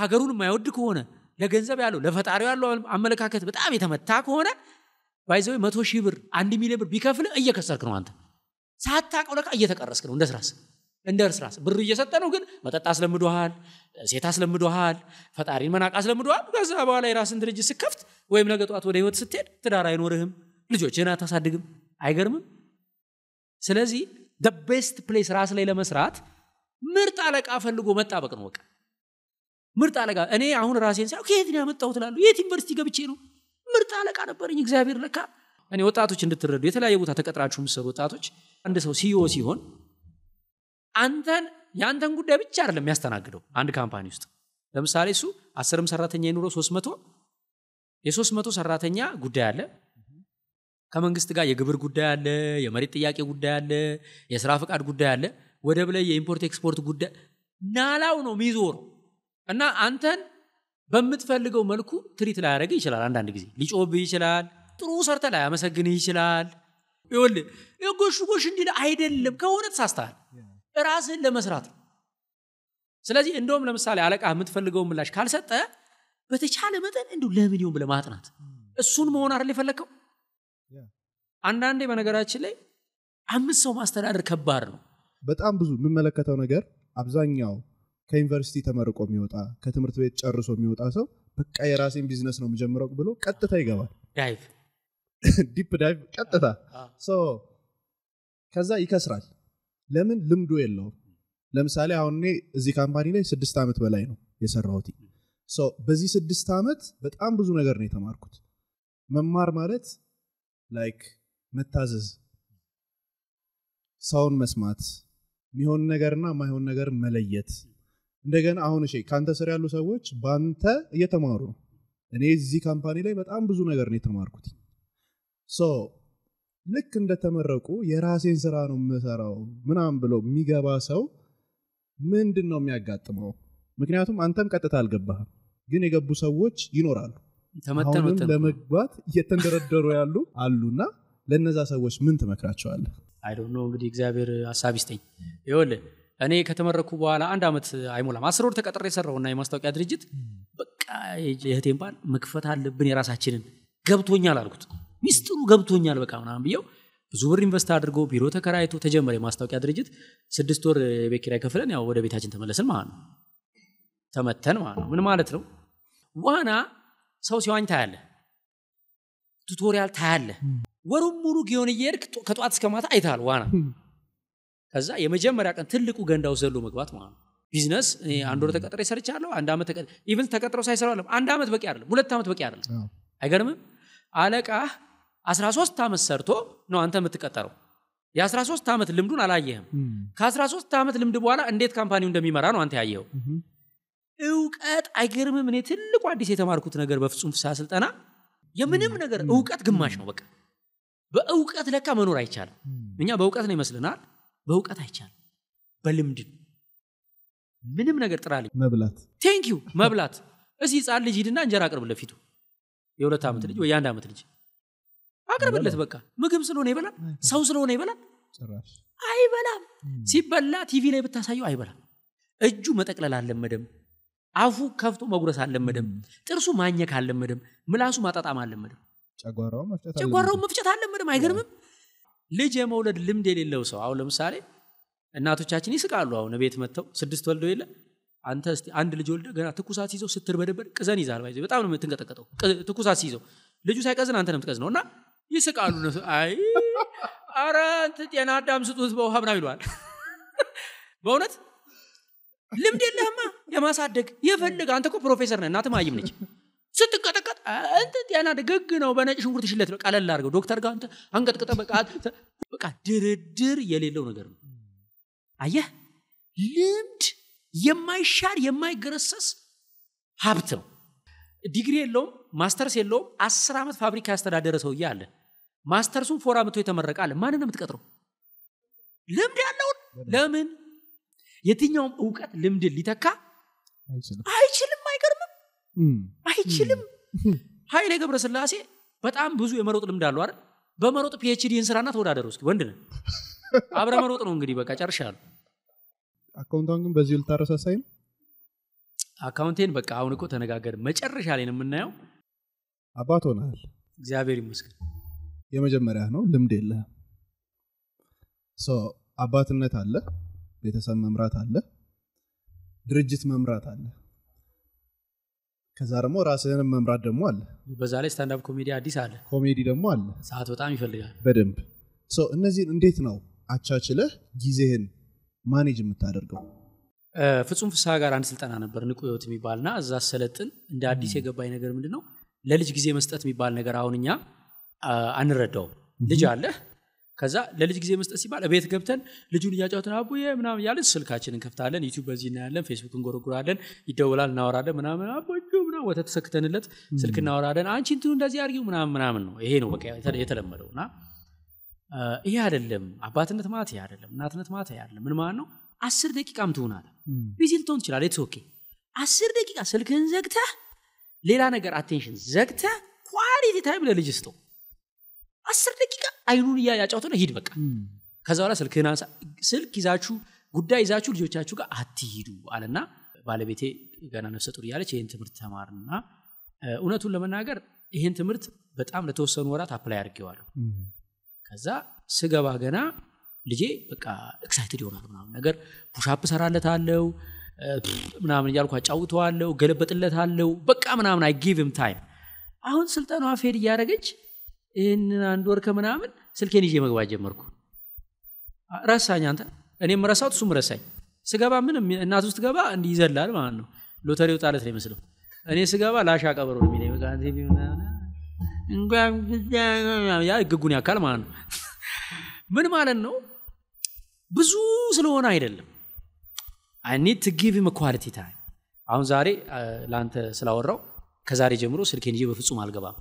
ሀገሩን የማይወድ ከሆነ ለገንዘብ ያለው ለፈጣሪው ያለው አመለካከት በጣም የተመታ ከሆነ ባይዘ መቶ ሺህ ብር አንድ ሚሊዮን ብር ቢከፍል እየከሰርክ ነው አንተ ሳታቀው ለቃ እየተቀረስክ ነው እንደ ስራስ እንደ ስራስ ብር እየሰጠ ነው ግን መጠጣ አስለምዶሃል ሴት አስለምዶሃል ፈጣሪን መናቃ አስለምዶሃል ከዛ በኋላ የራስን ድርጅት ስከፍት ወይም ነገ ጠዋት ወደ ህይወት ስትሄድ ትዳር አይኖርህም ልጆችህን አታሳድግም አይገርምም ስለዚህ ደ ቤስት ፕሌስ ራስ ላይ ለመስራት ምርጥ አለቃ ፈልጎ መጣበቅ ነው በቃ ምርጥ አለቃ እኔ አሁን ራሴን ሳ ከየት ነው ያመጣው ትላሉ የት ዩኒቨርሲቲ ገብቼ ነው ምርጥ አለቃ ነበረኝ እግዚአብሔር ለካ እኔ ወጣቶች እንድትረዱ የተለያየ ቦታ ተቀጥራችሁ የምሰሩ ወጣቶች አንድ ሰው ሲዮ ሲሆን አንተን የአንተን ጉዳይ ብቻ አይደለም የሚያስተናግደው አንድ ካምፓኒ ውስጥ ለምሳሌ እሱ አስርም ሰራተኛ የኑሮ ሶስት መቶ የሶስት መቶ ሰራተኛ ጉዳይ አለ ከመንግስት ጋር የግብር ጉዳይ አለ የመሬት ጥያቄ ጉዳይ አለ የስራ ፈቃድ ጉዳይ አለ ወደብ ላይ የኢምፖርት ኤክስፖርት ጉዳይ ናላው ነው የሚዞረው እና አንተን በምትፈልገው መልኩ ትሪት ላያደረግ ይችላል አንዳንድ ጊዜ ሊጮብ ይችላል ጥሩ ሰርተ አመሰግን ይችላል ይወል ጎሽ ጎሽ እንዲል አይደለም ከሆነ ተሳስተሃል ራስህን ለመስራት ነው ስለዚህ እንደውም ለምሳሌ አለቃ የምትፈልገው ምላሽ ካልሰጠ በተቻለ መጠን እንዲሁ ለምን ይሁን ብለማጥናት እሱን መሆን አይደል የፈለግከው አንዳንዴ በነገራችን ላይ አምስት ሰው ማስተዳደር ከባድ ነው በጣም ብዙ የምመለከተው ነገር አብዛኛው ከዩኒቨርሲቲ ተመርቆ የሚወጣ ከትምህርት ቤት ጨርሶ የሚወጣ ሰው በቃ የራሴን ቢዝነስ ነው የምጀምረው ብሎ ቀጥታ ይገባል ዲፕ ዳይቭ ቀጥታ ከዛ ይከስራል ለምን ልምዱ የለውም ለምሳሌ አሁን እኔ እዚህ ካምፓኒ ላይ ስድስት ዓመት በላይ ነው የሰራውቲ በዚህ ስድስት ዓመት በጣም ብዙ ነገር ነው የተማርኩት መማር ማለት ላይክ መታዘዝ ሰውን መስማት የሚሆን ነገርና የማይሆን ነገር መለየት እንደገና አሁን እሺ ከአንተ ስር ያሉ ሰዎች በአንተ እየተማሩ ነው እኔ እዚህ ካምፓኒ ላይ በጣም ብዙ ነገር ነው የተማርኩት ሶ ልክ እንደተመረቁ የራሴን ስራ ነው የምሰራው ምናም ብሎ የሚገባ ሰው ምንድን ነው የሚያጋጥመው ምክንያቱም አንተም ቀጥታ አልገባህም ግን የገቡ ሰዎች ይኖራሉ ለመግባት እየተንደረደሩ ያሉ አሉና ለነዛ ሰዎች ምን ትመክራቸዋለህ? አይዶኖ እንግዲህ እግዚአብሔር ሀሳብ ይስጠኝ። ይወል እኔ ከተመረኩ በኋላ አንድ ዓመት አይሞላም አስር ወር ተቀጥሬ የሰራውና የማስታወቂያ ድርጅት በቃ የእህቴን ባል መክፈት አለብን የራሳችንን ገብቶኛል አልኩት። ሚስጥሩ ገብቶኛል በቃ ምናምን ብየው ብዙ ብር ኢንቨስት አድርጎ ቢሮ ተከራይቶ ተጀመረ የማስታወቂያ ድርጅት። ስድስት ወር የቤኪራይ ኪራይ ከፍለን ያው ወደ ቤታችን ተመለስን ማለት ነው። ተመተን ማለት ነው። ምን ማለት ነው? ዋና ሰው ሲዋኝ ታያለ ቱቶሪያል ታያለ ወሩም ሙሉ ጊዮን እየሄድክ ከጠዋት እስከ ማታ አይታል ዋና ከዛ የመጀመሪያ ቀን ትልቁ ገንዳ ዘሎ መግባት ማለት ነው ቢዝነስ አንድ ወር ተቀጥሬ ሰርቻለሁ አንድ ዓመት ተቀጥ ኢቨን ተቀጥረው ሳይሰሩ አለም አንድ ዓመት በቂ አይደለም ሁለት ዓመት በቂ አይደለም አይገርምም አለቃ 13 ዓመት ሰርቶ ነው አንተ የምትቀጠረው የ13 ዓመት ልምዱን አላየህም ከ13 ዓመት ልምድ በኋላ እንዴት ካምፓኒው እንደሚመራ ነው አንተ ያየው እውቀት አይገርምም እኔ ትልቁ አዲስ የተማርኩት ነገር በፍጹም ፍሳ ስልጠና የምንም ነገር እውቀት ግማሽ ነው በቃ በእውቀት ለካ መኖር አይቻልም። hmm. እኛ በእውቀት ነው ይመስልናል። በእውቀት አይቻልም፣ በልምድ ምንም ነገር ጥራልኝ መብላት ቴንኪዩ መብላት። እስ ህፃን ልጅ ሂድና እንጀራ አቅርብለት ፊቱ የሁለት ዓመት ልጅ ወይ የአንድ ዓመት ልጅ አቅርብለት። በቃ ምግብ ስለሆነ ይበላል፣ ሰው ስለሆነ ይበላል። አይበላም። hmm. ሲበላ ቲቪ ላይ ብታሳየው አይበላም። እጁ መጠቅለል አለመደም አፉ ከፍቶ መጉረስ አለመደም hmm. ጥርሱ ማኘክ አለመደም ምላሱ ማጣጣም አለመደም። ጨጓራው መፍጨት ጨጓራው መፍጨት አለ ምንም አይገርምም ልጅ የመውለድ ልምድ የሌለው ሰው አሁን ለምሳሌ እናቶቻችን ይስቃሉ አሁን ቤት መጥተው ስድስት ወልደው የለ አንተ ስ አንድ ልጅ ወልደ ገና ትኩሳት ሲይዘው ስትር በደበር ቅዘን ይዛል ባይዘ በጣም ነው የምትንቀጠቀጠው ትኩሳት ሲይዘው ልጁ ሳይቀዝን አንተ ነው ምትቀዝ ነው እና ይስቃሉ አይ አረ እንትን ጤና አዳም ስጡት በውሃ ምናምን ይለዋል በእውነት ልምድ የለህማ የማሳደግ የፈልግ አንተ ኮ ፕሮፌሰር ነ እናትም አይም ነች ስትቀጠቀጥ እንትን ጤና ደግግ ነው። በነጭ ሽንኩርት ሽለት በቃ ቀለል አድርገው ዶክተር ጋር አንቀጥቅጠ በቃ በቃ ድርድር የሌለው ነገር ነው። አየ ልምድ የማይሻር የማይገረሰስ ሀብት ነው። ዲግሪ የለውም፣ ማስተርስ የለውም። አስር ዓመት ፋብሪካ ያስተዳደረ ሰውየ አለ። ማስተርሱን ፎር አመቶ የተመረቀ አለ። ማንን የምትቀጥረው? ልምድ ያለውን ለምን የትኛውም እውቀት ልምድን ሊተካ አይችልም። አይገርምም? አይችልም። *laughs* ኃይሌ ገብረስላሴ በጣም ብዙ የመሮጥ ልምድ አለው አይደል? በመሮጥ ፒኤችዲን ስራና ተወዳደሩ እስኪ። ወንድ ነው አብረ መሮጥ ነው እንግዲህ በቃ ጨርሻለሁ። አካውንቷን ግን በዚሁ ልታረሳሳይ ነው። አካውንቴን በቃ አሁን እኮ ተነጋገር። መጨረሻ ላይ ነው የምናየው። አባት ሆናል እግዚአብሔር ይመስገን። የመጀመሪያ ነው፣ ልምድ የለህም። አባትነት አለ፣ ቤተሰብ መምራት አለ፣ ድርጅት መምራት አለ። ከዛ ደግሞ ራስህን መምራት ደግሞ አለ በዛ ላይ ስታንዳፕ ኮሜዲ አዲስ አለ ኮሜዲ ደግሞ አለ ሰዓት በጣም ይፈልጋል በደንብ እነዚህን እንዴት ነው አቻችለህ ጊዜህን ማኔጅ የምታደርገው ፍጹም ፍስሀ ጋር አንድ ስልጠና ነበር ንቁ ህይወት የሚባል ና እዛ ሰለጥን እንደ አዲስ የገባኝ ነገር ምንድን ነው ለልጅ ጊዜ መስጠት የሚባል ነገር አሁን እኛ አንረዳውም ልጅ አለ ከዛ ለልጅ ጊዜ መስጠት ሲባል ቤት ገብተን ልጁን እያጫወትን አቡዬ ምናምን እያለን ስልካችን እንከፍታለን ዩቲብ በዚህ እናያለን ፌስቡክ እንጎረጉራለን ይደውላል እናወራለን ምናምን አቦይ እና ወተት ሰክተንለት ስልክ እናወራለን። አንቺ እንትኑ እንደዚህ አርጊው ምናምን ምናምን ነው። ይሄ ነው በቃ የተለመደው እና ይሄ አይደለም አባትነት ማለት ይሄ አይደለም እናትነት ማለት ይሄ አይደለም። ምን ማለት ነው? አስር ደቂቃም ትሆናል ቢዚ ልትሆን ትችላለህ። ኢትስ ኦኬ። አስር ደቂቃ ስልክህን ዘግተ ሌላ ነገር አቴንሽን ዘግተ ኳሊቲ ታይም ለልጅ ስጠው። አስር ደቂቃ አይኑን እያ ነው ሂድ በቃ። ከዛ በኋላ ስልክህን ስልክ ይዛችሁ ጉዳይ ይዛችሁ ልጆቻችሁ ጋር አትሂዱ አለና ባለቤቴ ገና ነፍሰጡር እያለች ይህን ትምህርት ተማርና እውነቱን ለመናገር ይህን ትምህርት በጣም ለተወሰኑ ወራት አፕላይ አድርጌዋሉ ከዛ ስገባ ገና ልጄ በቃ ኤክሳይትድ ይሆናል ምናምን ነገር ፑሻፕ አለው ምናምን እያልኩ አጫውተዋለው አለው በቃ ምናምን አይ ጊቭም ታይም አሁን ስልጠኗ ፌድ እያደረገች ይህንን አንድ ወር ከምናምን ስልኬን ይዤ መግባት ጀመርኩ ረሳኝ አንተ እኔም ረሳት እሱም ረሳኝ ስገባ ምንም እናት ውስጥ ገባ እንዲ ይዘላል ማለት ነው። ሎተሪ ጣለት ነው ይመስለው። እኔ ስገባ ላሻ ቀበሮ ነው የሚለኝ። ያ ህግጉን ያካል ማለት ነው። ምን ማለት ነው? ብዙ ስለሆነ አይደለም። አይኒድ ቱ ጊቭ ሂም ኳሊቲ ታይም። አሁን ዛሬ ለአንተ ስላወራው ከዛሬ ጀምሮ ስልኬን ይዤ በፍጹም አልገባም።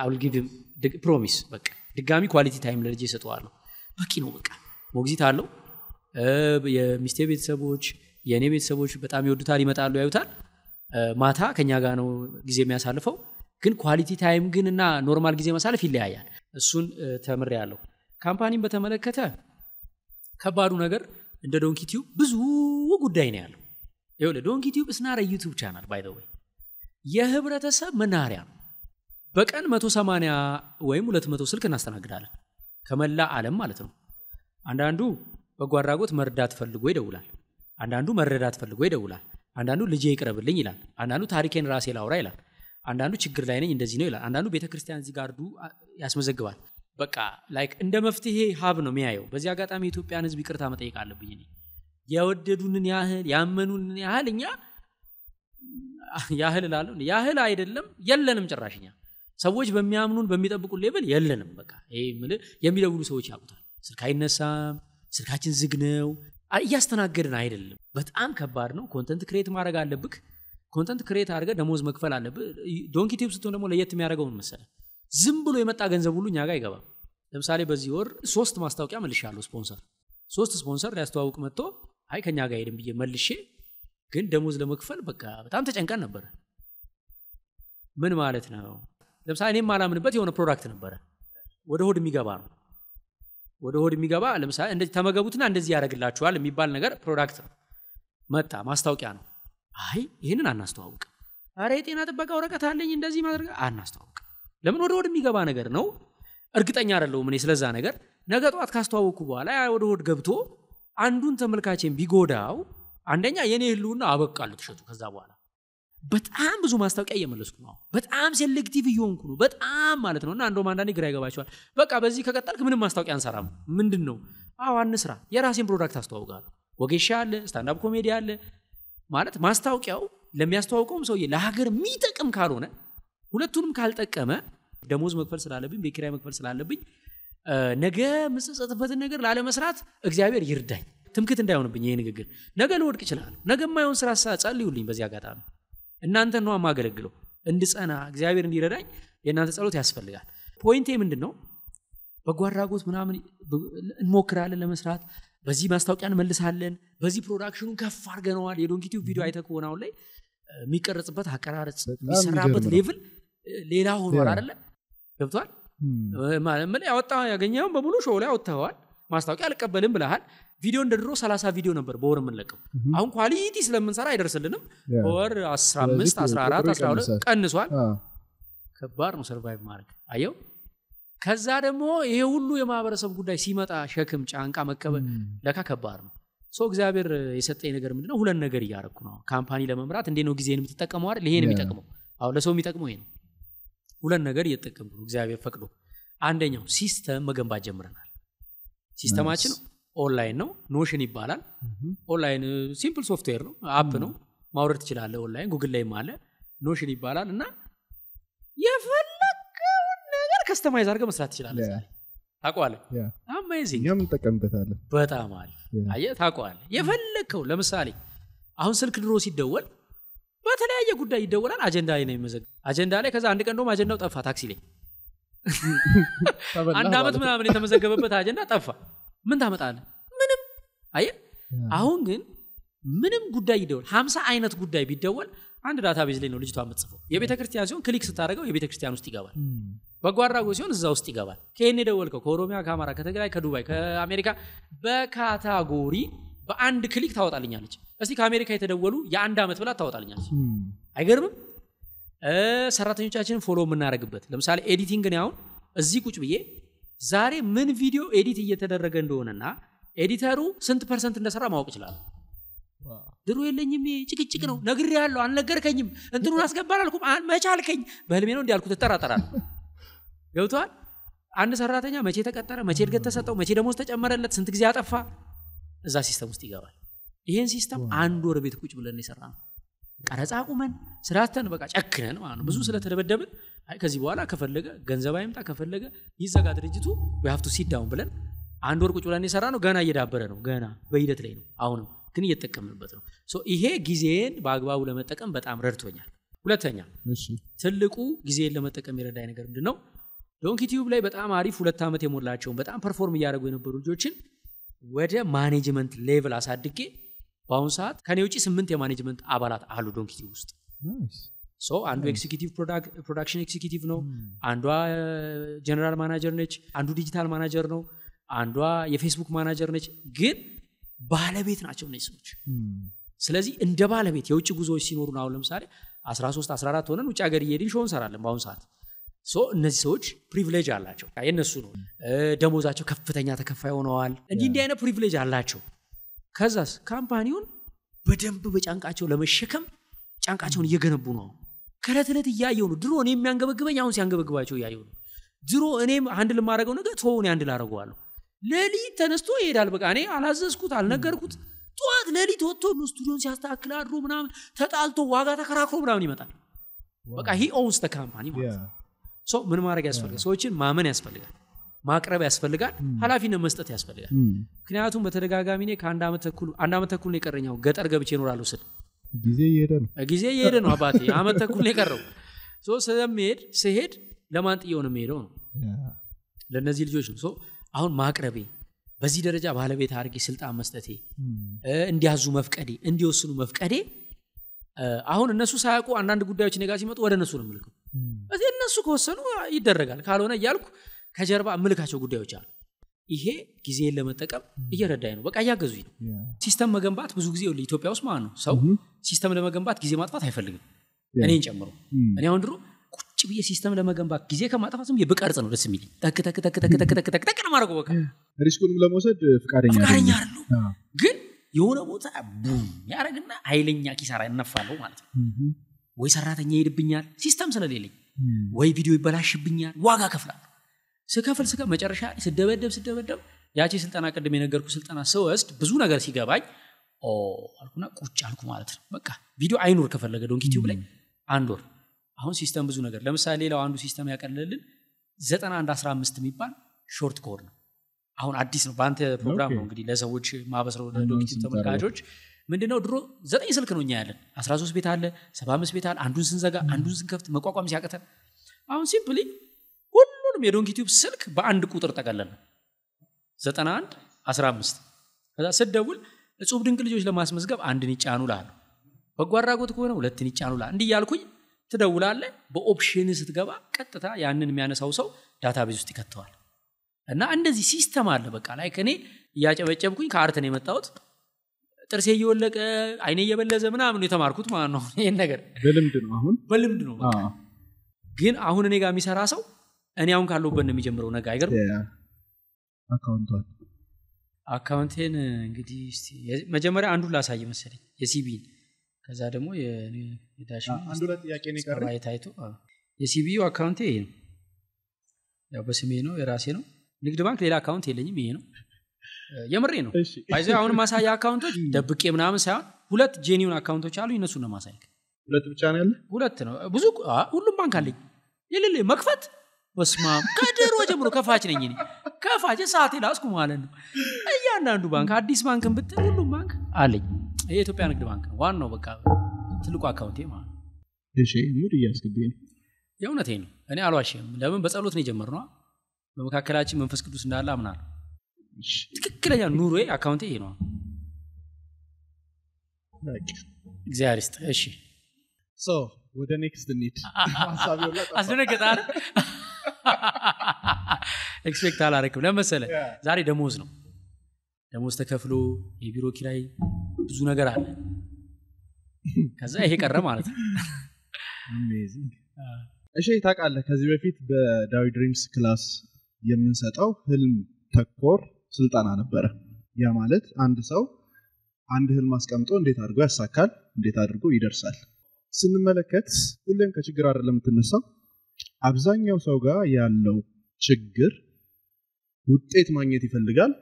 አውል ጊቭ ፕሮሚስ። በቃ ድጋሚ ኳሊቲ ታይም ለልጄ እሰጠዋለሁ። በቂ ነው። በቃ ሞግዚት አለው የሚስቴ ቤተሰቦች የእኔ ቤተሰቦች በጣም ይወዱታል፣ ይመጣሉ፣ ያዩታል። ማታ ከኛ ጋር ነው ጊዜ የሚያሳልፈው። ግን ኳሊቲ ታይም ግን እና ኖርማል ጊዜ ማሳለፍ ይለያያል። እሱን ተምር ያለው። ካምፓኒን በተመለከተ ከባዱ ነገር እንደ ዶንኪ ብዙ ጉዳይ ነው ያለው። ይኸውልህ ዶንኪ ቲዩብ እስናረ ዩቱብ ቻናል ባይ ወይ የህብረተሰብ መናሪያ ነው። በቀን 180 ወይም 200 ስልክ እናስተናግዳለን ከመላ ዓለም ማለት ነው። አንዳንዱ በጎ አድራጎት መርዳት ፈልጎ ይደውላል። አንዳንዱ መረዳት ፈልጎ ይደውላል። አንዳንዱ ልጄ ይቅረብልኝ ይላል። አንዳንዱ ታሪኬን ራሴ ላውራ ይላል። አንዳንዱ ችግር ላይ ነኝ እንደዚህ ነው ይላል። አንዳንዱ ቤተክርስቲያን እዚህ ጋርዱ ያስመዘግባል። በቃ ላይክ እንደ መፍትሄ ሀብ ነው የሚያየው። በዚህ አጋጣሚ የኢትዮጵያን ህዝብ ይቅርታ መጠየቅ አለብኝ እኔ የወደዱንን ያህል ያመኑንን ያህል እኛ ያህል ላለ ያህል አይደለም የለንም ጭራሽኛ ሰዎች በሚያምኑን በሚጠብቁን ሌብል የለንም። በቃ ይህ የሚደውሉ ሰዎች ያውቁታል። ስልክ አይነሳም። ስልካችን ዝግ ነው እያስተናገድን አይደለም በጣም ከባድ ነው ኮንተንት ክሬት ማድረግ አለብክ ኮንተንት ክሬት አድርገ ደሞዝ መክፈል አለብህ ዶንኪ ቲፕ ስትሆን ደግሞ ለየት የሚያደርገውን መሰለ ዝም ብሎ የመጣ ገንዘብ ሁሉ እኛ ጋር አይገባም ለምሳሌ በዚህ ወር ሶስት ማስታወቂያ መልሻለሁ ስፖንሰር ሶስት ስፖንሰር ሊያስተዋውቅ መጥቶ አይ ከኛ ጋር ሄድም ብዬ መልሼ ግን ደሞዝ ለመክፈል በቃ በጣም ተጨንቀን ነበረ ምን ማለት ነው ለምሳሌ እኔም ማላምንበት የሆነ ፕሮዳክት ነበረ ወደ ሆድ የሚገባ ነው ወደ ሆድ የሚገባ ለምሳሌ እንደዚህ ተመገቡትና እንደዚህ ያደረግላችኋል የሚባል ነገር ፕሮዳክት ነው መጣ ማስታወቂያ ነው አይ ይህንን አናስተዋውቅ አረ የጤና ጥበቃ ወረቀት አለኝ እንደዚህ ማድረግ አናስተዋውቅ ለምን ወደ ሆድ የሚገባ ነገር ነው እርግጠኛ አደለው ምን ስለዛ ነገር ነገ ጠዋት ካስተዋወቅኩ በኋላ ወደ ሆድ ገብቶ አንዱን ተመልካቼን ቢጎዳው አንደኛ የእኔ ህልውና አበቃሉ ትሸቱ ከዛ በኋላ በጣም ብዙ ማስታወቂያ እየመለስኩ ነው በጣም ሴሌክቲቭ እየሆንኩ ነው በጣም ማለት ነው እና አንዶም አንዳንዴ ግራ ይገባቸዋል በቃ በዚህ ከቀጠልክ ምንም ማስታወቂያ አንሰራም ምንድን ነው አዋን ስራ የራሴን ፕሮዳክት አስተዋውቃለሁ ወጌሻ አለ ስታንዳፕ ኮሜዲ አለ ማለት ማስታወቂያው ለሚያስተዋውቀውም ሰውዬ ለሀገር የሚጠቅም ካልሆነ ሁለቱንም ካልጠቀመ ደሞዝ መክፈል ስላለብኝ ቤት መክፈል ስላለብኝ ነገ ምጸጸትበትን ነገር ላለመስራት እግዚአብሔር ይርዳኝ ትምክት እንዳይሆንብኝ ይህ ንግግር ነገ ልወድቅ ይችላል ነገ የማይሆን ስራ ጸልዩልኝ በዚህ አጋጣሚ እናንተ ነው የማገለግለው እንድጸና እግዚአብሔር እንዲረዳኝ የእናንተ ጸሎት ያስፈልጋል ፖይንቴ ምንድን ነው በጎ አድራጎት ምናምን እንሞክራለን ለመስራት በዚህ ማስታወቂያ እንመልሳለን በዚህ ፕሮዳክሽኑን ከፍ አድርገነዋል የዶንኪቲቭ ቪዲዮ አይተ አሁን ላይ የሚቀረጽበት አቀራረጽ የሚሰራበት ሌቭል ሌላ ሆኗል አደለ ገብቷል ያወጣ ያገኘውን በሙሉ ሾው ላይ አውጥተዋል ማስታወቂያ አልቀበልም ብልሃል ቪዲዮ እንደ ድሮ 30 ቪዲዮ ነበር በወር የምንለቀው አሁን ኳሊቲ ስለምንሰራ አይደርስልንም በወር 15 14 12 ቀንሷል ከባድ ነው ሰርቫይቭ ማድረግ አየው ከዛ ደግሞ ይሄ ሁሉ የማህበረሰብ ጉዳይ ሲመጣ ሸክም ጫንቃ መቀበል ለካ ከባድ ነው ሰው እግዚአብሔር የሰጠኝ ነገር ምንድነው ሁለት ነገር እያረኩ ነው ካምፓኒ ለመምራት እንዴ ነው ጊዜን የምትጠቀመው አይደል ይሄን የሚጠቅመው አሁን ለሰው የሚጠቅመው ይሄ ነው ሁለት ነገር እየተጠቀምኩ ነው እግዚአብሔር ፈቅዶ አንደኛው ሲስተም መገንባት ጀምረናል ሲስተማችን ኦንላይን ነው ኖሽን ይባላል ኦንላይን ሲምፕል ሶፍትዌር ነው አፕ ነው ማውረድ ትችላለ ኦንላይን ጉግል ላይ አለ ኖሽን ይባላል እና የፈለገውን ነገር ከስተማይዝ አድርገ መስራት ትችላለ ታቋለ አማይዚንግ እኛም በጣም አሪፍ አየ ታቋለ የፈለግከው ለምሳሌ አሁን ስልክ ድሮ ሲደወል በተለያየ ጉዳይ ይደወላል አጀንዳ ላይ ነው የሚመዘግ አጀንዳ ላይ ከዛ አንድ ቀን ደሞ አጀንዳው ጠፋ ታክሲ ላይ *laughs* አንድ ዓመት ምናምን የተመዘገበበት አጀንዳ ጠፋ ምን ታመጣለ ምንም አየ አሁን ግን ምንም ጉዳይ ይደወል ሀምሳ አይነት ጉዳይ ቢደወል አንድ ቤዝ ላይ ነው ልጅቷ የምትጽፈው የቤተ ክርስቲያን ሲሆን ክሊክ ስታደረገው የቤተ ክርስቲያን ውስጥ ይገባል በጎ አድራጎ ሲሆን እዛ ውስጥ ይገባል ከይህን የደወልከው ከኦሮሚያ ከአማራ ከትግራይ ከዱባይ ከአሜሪካ በካታጎሪ በአንድ ክሊክ ታወጣልኛለች እስቲ ከአሜሪካ የተደወሉ የአንድ ዓመት ብላት ታወጣልኛለች አይገርምም ሰራተኞቻችንን ፎሎ የምናደረግበት ለምሳሌ ኤዲቲንግ ያሁን እዚህ ቁጭ ብዬ ዛሬ ምን ቪዲዮ ኤዲት እየተደረገ እንደሆነና ኤዲተሩ ስንት ፐርሰንት እንደሰራ ማወቅ ይችላል ድሮ የለኝም ጭቅጭቅ ነው ነግር ያለው አልነገርከኝም፣ እንትኑን አስገባል አልኩም መቻልከኝ በህልሜ ነው እንዲያልኩ ትጠራጠራለህ። ገብተዋል። አንድ ሰራተኛ መቼ ተቀጠረ፣ መቼ እድገት ተሰጠው፣ መቼ ደሞዝ ተጨመረለት፣ ስንት ጊዜ አጠፋ፣ እዛ ሲስተም ውስጥ ይገባል። ይህን ሲስተም አንድ ወር ቤት ቁጭ ብለን የሰራ ነው። ቀረጻ ቁመን ስራተን በቃ ጨክነን ማለት ነው ብዙ ስለተደበደብን ከዚህ በኋላ ከፈለገ ገንዘብ አይምጣ ከፈለገ ይዘጋ ድርጅቱ ሀፍቱ ሲዳውን ብለን አንድ ወር ቁጭ ብለን የሰራ ነው ገና እየዳበረ ነው ገና በሂደት ላይ ነው አሁንም ግን እየተጠቀምንበት ነው ይሄ ጊዜን በአግባቡ ለመጠቀም በጣም ረድቶኛል ሁለተኛ ትልቁ ጊዜን ለመጠቀም የረዳኝ ነገር ምንድን ነው ዶንኪ ቲዩብ ላይ በጣም አሪፍ ሁለት ዓመት የሞላቸውን በጣም ፐርፎርም እያደረጉ የነበሩ ልጆችን ወደ ማኔጅመንት ሌቭል አሳድጌ በአሁኑ ሰዓት ከኔ ውጭ ስምንት የማኔጅመንት አባላት አሉ ዶንኪቲ ውስጥ አንዱ hmm. ኤክሲኪቲቭ ፕሮዳክሽን ኤክሲኪቲቭ ነው hmm. አንዷ ጀነራል ማናጀር ነች አንዱ ዲጂታል ማናጀር ነው አንዷ የፌስቡክ ማናጀር ነች ግን ባለቤት ናቸው እነዚህ ሰዎች hmm. ስለዚህ እንደ ባለቤት የውጭ ጉዞዎች ሲኖሩ አሁን ለምሳሌ 13 14 ሆነን ውጭ ሀገር እየሄድን ሾው እንሰራለን በአሁኑ ሰዓት እነዚህ ሰዎች ፕሪቪሌጅ አላቸው የእነሱ ነው ደሞዛቸው ከፍተኛ ተከፋይ ሆነዋል እንዲህ እንዲህ አይነት ፕሪቪሌጅ አላቸው ከዛስ ካምፓኒውን በደንብ በጫንቃቸው ለመሸከም ጫንቃቸውን እየገነቡ ነው። ከለት ለት እያየው ነው። ድሮ እኔ የሚያንገበግበኝ አሁን ሲያንገበግባቸው እያየው ነው። ድሮ እኔም አንድ ልማረገው ነገር ቶውን አንድ ላረገዋለሁ። ሌሊት ተነስቶ ይሄዳል። በቃ እኔ አላዘዝኩት አልነገርኩት። ጠዋት ሌሊት ወጥቶ ስቱዲዮን ሲያስተካክል አድሮ ምናምን ተጣልቶ ዋጋ ተከራክሮ ምናምን ይመጣል። በቃ ሂ ኦንስ ተካምፓኒ ማለት ምን ማድረግ ያስፈልጋል? ሰዎችን ማመን ያስፈልጋል። ማቅረብ ያስፈልጋል። ኃላፊነት መስጠት ያስፈልጋል። ምክንያቱም በተደጋጋሚ እኔ ከአንድ ዓመት ተኩል አንድ ዓመት ተኩል ነው የቀረኛው ገጠር ገብቼ እኖራለሁ ስል ጊዜ እየሄደ ነው ጊዜ እየሄደ ነው አባቴ አመት ተኩል ነው የቀረው። ስለሚሄድ ስሄድ ለማን ጥየው ነው የሚሄደው ነው ለእነዚህ ልጆች ነው። አሁን ማቅረቤ በዚህ ደረጃ ባለቤት አርጊ ስልጣን መስጠቴ፣ እንዲያዙ መፍቀዴ፣ እንዲወስኑ መፍቀዴ አሁን እነሱ ሳያውቁ አንዳንድ ጉዳዮች ኔጋ ሲመጡ ወደ እነሱ ነው ምልክ እነሱ ከወሰኑ ይደረጋል ካልሆነ እያልኩ ከጀርባ የምልካቸው ጉዳዮች አሉ። ይሄ ጊዜን ለመጠቀም እየረዳኝ ነው። በቃ እያገዙኝ ነው። ሲስተም መገንባት ብዙ ጊዜ ኢትዮጵያ ውስጥ ማለት ነው ሰው ሲስተም ለመገንባት ጊዜ ማጥፋት አይፈልግም፣ እኔን ጨምሮ። እኔ አሁን ድሮ ቁጭ ብዬ ሲስተም ለመገንባት ጊዜ ከማጥፋት ዝም ብቀርጽ ነው ደስ የሚል ተክ ነው ማድረጉ። በቃ ሪስኩንም ለመውሰድ ፍቃደኛ ፍቃደኛ አሉ ግን የሆነ ቦታ ቡም ያደረግና ኃይለኛ ኪሳራ እነፋለሁ ማለት ነው። ወይ ሰራተኛ ይሄድብኛል ሲስተም ስለሌለኝ፣ ወይ ቪዲዮ ይበላሽብኛል፣ ዋጋ ከፍላል ስከፍል ስከ መጨረሻ ስደበደብ ስደበደብ ያቺ ስልጠና ቅድም የነገርኩ ስልጠና ስወስድ ብዙ ነገር ሲገባኝ አልኩና ቁጭ አልኩ ማለት ነው በቃ ቪዲዮ አይኑር ከፈለገ ዶንክ ዩቲዩብ ላይ አንድ ወር አሁን ሲስተም ብዙ ነገር ለምሳሌ ሌላው አንዱ ሲስተም ያቀለልን 9115 የሚባል ሾርት ኮር ነው አሁን አዲስ ነው በአንተ ፕሮግራም ነው እንግዲህ ለሰዎች ማበስረው ለዶክቲ ተመልካቾች ምንድነው ድሮ ዘጠኝ ስልክ ነው እኛ ያለን 13 ቤት አለ 75 ቤት አለ አንዱን ስንዘጋ አንዱን ስንከፍት መቋቋም ሲያቀተን አሁን ሲምፕሊ ሁሉም የዶንኪ ቲዩብ ስልክ በአንድ ቁጥር ጠቀለልን 91 15 ከዛ ስደውል እጹብ ድንቅ ልጆች ለማስመዝገብ አንድን ይጫኑ ላሉ በጎ አድራጎት ከሆነ ሁለትን ይጫኑ ላ እንዲህ ያልኩኝ ትደውላለ በኦፕሽን ስትገባ ቀጥታ ያንን የሚያነሳው ሰው ዳታ ቤዝ ውስጥ ይከተዋል እና እንደዚህ ሲስተም አለ በቃ ላይ ከኔ እያጨበጨብኩኝ ከአርትን የመጣሁት ጥርሴ እየወለቀ አይኔ እየበለዘ ምናምን የተማርኩት ማለት ነው ይህን ነገር በልምድ ነው አሁን በልምድ ነው ግን አሁን እኔ ጋር የሚሰራ ሰው እኔ አሁን ካለሁበት ነው የሚጀምረው ነገ አይገር አካውንቴን እንግዲህ መጀመሪያ አንዱ ላሳይ መሰለኝ የሲቢን ከዛ ደግሞ የዳሽንታይቶ የሲቢዩ አካውንቴ ይሄ ነው ያው በስሜ ነው የራሴ ነው ንግድ ባንክ ሌላ አካውንት የለኝም ይሄ ነው የምሬ ነው ይዘ አሁን ማሳያ አካውንቶች ደብቄ ምናምን ሳይሆን ሁለት ጄኒውን አካውንቶች አሉ ይነሱ ነው ማሳይ ሁለት ብቻ ነው ያለ ሁለት ነው ብዙ ሁሉም ባንክ አለኝ የሌለ መክፈት በስማ ከድሮ ጀምሮ ከፋች ነኝ እኔ ከፋች ሰዓቴ ላስኩ ማለት ነው እያንዳንዱ ባንክ አዲስ ባንክን ብት ሁሉም ባንክ አለኝ የኢትዮጵያ ንግድ ባንክ ነው ዋናው በቃ ትልቁ አካውንቴ ማለት ሙድ እያስገብ ነው የእውነቴ ነው እኔ አልዋሽም ለምን በጸሎት ነው ነ በመካከላችን መንፈስ ቅዱስ እንዳለ አምናለሁ ትክክለኛ ኑሮዬ አካውንቴ ይሄ ነው እግዚአብሔር ስጥ እሺ ወደ ኔክስት ኒድ አስደነገጣል ኤክስፔክት አላረክም ለመሰለ ዛሬ ደሞዝ ነው ደሞዝ ተከፍሎ የቢሮ ኪራይ ብዙ ነገር አለ ከዛ ይሄ ቀረ ማለት ነው እሺ ታውቃለህ ከዚህ በፊት በዳዊ ድሪምስ ክላስ የምንሰጠው ህልም ተኮር ስልጠና ነበረ ያ ማለት አንድ ሰው አንድ ህልም አስቀምጦ እንዴት አድርጎ ያሳካል እንዴት አድርጎ ይደርሳል ስንመለከት ሁሌም ከችግር አደለ የምትነሳው አብዛኛው ሰው ጋር ያለው ችግር ውጤት ማግኘት ይፈልጋል፣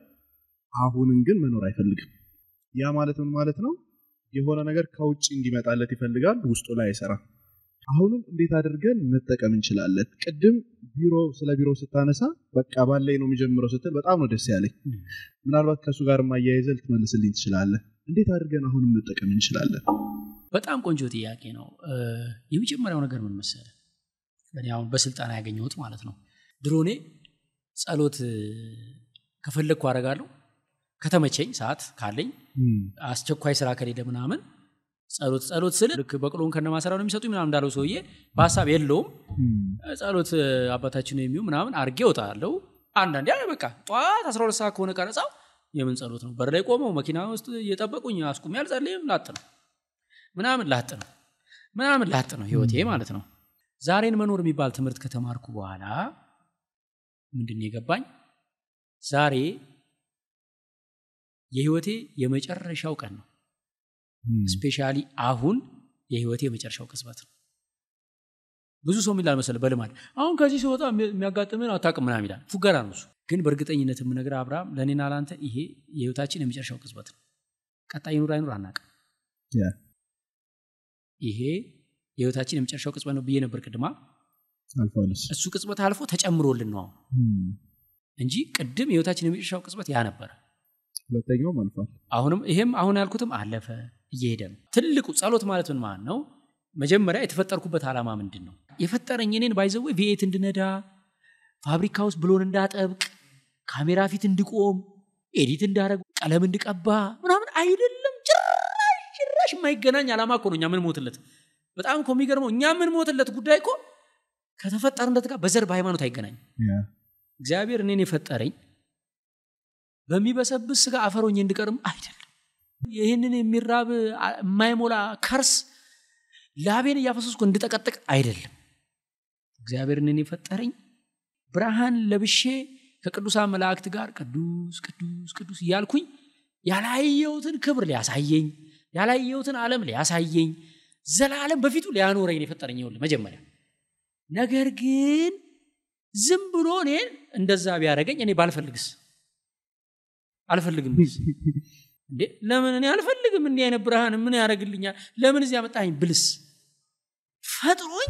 አሁንን ግን መኖር አይፈልግም። ያ ማለት ምን ማለት ነው? የሆነ ነገር ከውጭ እንዲመጣለት ይፈልጋል፣ ውስጡ ላይ አይሰራ። አሁንም እንዴት አድርገን መጠቀም እንችላለን? ቅድም ቢሮ ስለ ቢሮ ስታነሳ በቃ ባለኝ ነው የሚጀምረው ስትል በጣም ነው ደስ ያለኝ። ምናልባት ከእሱ ጋር ማያይዘ ልትመልስልኝ ትችላለን እንዴት አድርገን አሁንም መጠቀም እንችላለን? በጣም ቆንጆ ጥያቄ ነው። የመጀመሪያው ነገር ምን መሰለ እኔ አሁን በስልጠና ያገኘሁት ማለት ነው። ድሮኔ ጸሎት ከፈለግኩ አደርጋለሁ ከተመቸኝ ሰዓት ካለኝ አስቸኳይ ስራ ከሌለ ምናምን ጸሎት ጸሎት ስል ልክ በቅሎን ከነማሰራው ነው የሚሰጡ ምናምን እንዳለው ሰውዬ በሀሳብ የለውም ጸሎት አባታችን የሚው ምናምን አርጌ አንዳንድ ያ በቃ ጠዋት አስራ ሁለት ሰዓት ከሆነ ቀረጻው የምን ጸሎት ነው? በር ላይ ቆመው መኪና ውስጥ እየጠበቁኝ አስቁሜ አልጸልይም። ላጥ ነው ምናምን ላጥ ነው ምናምን ላጥ ነው ህይወቴ ማለት ነው። ዛሬን መኖር የሚባል ትምህርት ከተማርኩ በኋላ ምንድን የገባኝ ዛሬ የህይወቴ የመጨረሻው ቀን ነው። ስፔሻሊ አሁን የህይወቴ የመጨረሻው ቅጽበት ነው። ብዙ ሰው የሚላል መሰለ በልማድ አሁን ከዚህ ሲወጣ የሚያጋጥምን አታውቅም ምናምን ይላል። ፉገራ ነው እሱ። ግን በእርግጠኝነት የምነግርህ አብርሃም፣ ለእኔና ላንተ ይሄ የህይወታችን የመጨረሻው ቅጽበት ነው። ቀጣይ ይኑር አይኑር አናቅም ይሄ የህይወታችን የመጨረሻው ቅጽበት ነው ብዬ ነበር ቅድማ እሱ ቅጽበት አልፎ ተጨምሮልን ነው እንጂ ቅድም የህይወታችን የመጨረሻው ቅጽበት ያ ነበረ አልፏል አሁንም ይሄም አሁን ያልኩትም አለፈ እየሄደ ነው ትልቁ ጸሎት ማለት ምን ማለት ነው መጀመሪያ የተፈጠርኩበት ዓላማ ምንድን ነው የፈጠረኝ እኔን ባይዘወ ቪኤት እንድነዳ ፋብሪካ ውስጥ ብሎን እንዳጠብቅ ካሜራ ፊት እንድቆም ኤዲት እንዳደረግ ቀለም እንድቀባ ምናምን አይደለም ጭራሽ ጭራሽ የማይገናኝ ዓላማ እኮ ነው እኛ ምን ሞትለት በጣም እኮ የሚገርመው እኛ ሞትለት ጉዳይ እኮ ከተፈጠርነት ጋር በዘር በሃይማኖት አይገናኝም እግዚአብሔር እኔን የፈጠረኝ በሚበሰብስ ስጋ አፈሮኝ እንድቀርም አይደለም ይህንን የሚራብ የማይሞላ ከርስ ላቤን እያፈሰስኩ እንድጠቀጥቅ አይደለም እግዚአብሔር እኔን የፈጠረኝ ብርሃን ለብሼ ከቅዱሳ መላእክት ጋር ቅዱስ ቅዱስ ቅዱስ እያልኩኝ ያላየሁትን ክብር ሊያሳየኝ ያላየሁትን ዓለም ሊያሳየኝ ዘላለም በፊቱ ሊያኖረኝ የፈጠረኝ ይሁን መጀመሪያ ነገር ግን ዝም ብሎ እኔ እንደዛ ቢያደረገኝ እኔ ባልፈልግስ አልፈልግም እንዴ ለምን እኔ አልፈልግም እንዲህ አይነት ብርሃን ምን ያደረግልኛል ለምን እዚህ መጣኝ ብልስ ፈጥሮኝ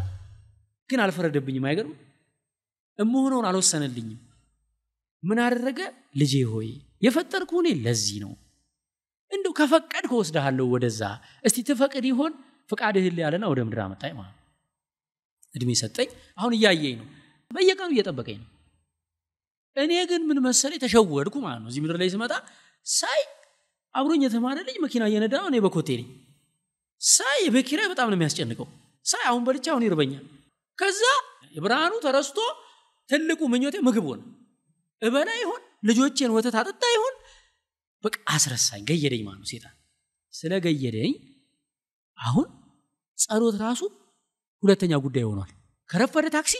ግን አልፈረደብኝም አይገርም እምሆነውን አልወሰነልኝም ምን አደረገ ልጄ ሆይ የፈጠርኩ እኔ ለዚህ ነው እንደው ከፈቀድ ከወስደሃለሁ ወደዛ እስቲ ትፈቅድ ይሆን ፍቃድህን ያለና ወደ ምድር አመጣኝ ማለት ነው እድሜ ሰጠኝ አሁን እያየኝ ነው በየቀኑ እየጠበቀኝ ነው እኔ ግን ምን መሰለኝ ተሸወድኩ ማለት ነው እዚህ ምድር ላይ ስመጣ ሳይ አብሮኝ የተማረ ልጅ መኪና እየነዳ ነው እኔ በኮቴ ነኝ ሳይ የቤት በጣም ነው የሚያስጨንቀው ሳይ አሁን በልቻ አሁን ይርበኛል ከዛ የብርሃኑ ተረስቶ ትልቁ ምኞቴ ምግብ ሆነ እበላ ይሆን ልጆቼን ወተት አጠጣ ይሆን በቃ አስረሳኝ ገየደኝ ማለት ነው ሴጣን ስለ ገየደኝ አሁን ጸሎት ራሱ ሁለተኛ ጉዳይ ሆኗል ከረፈደ ታክሲ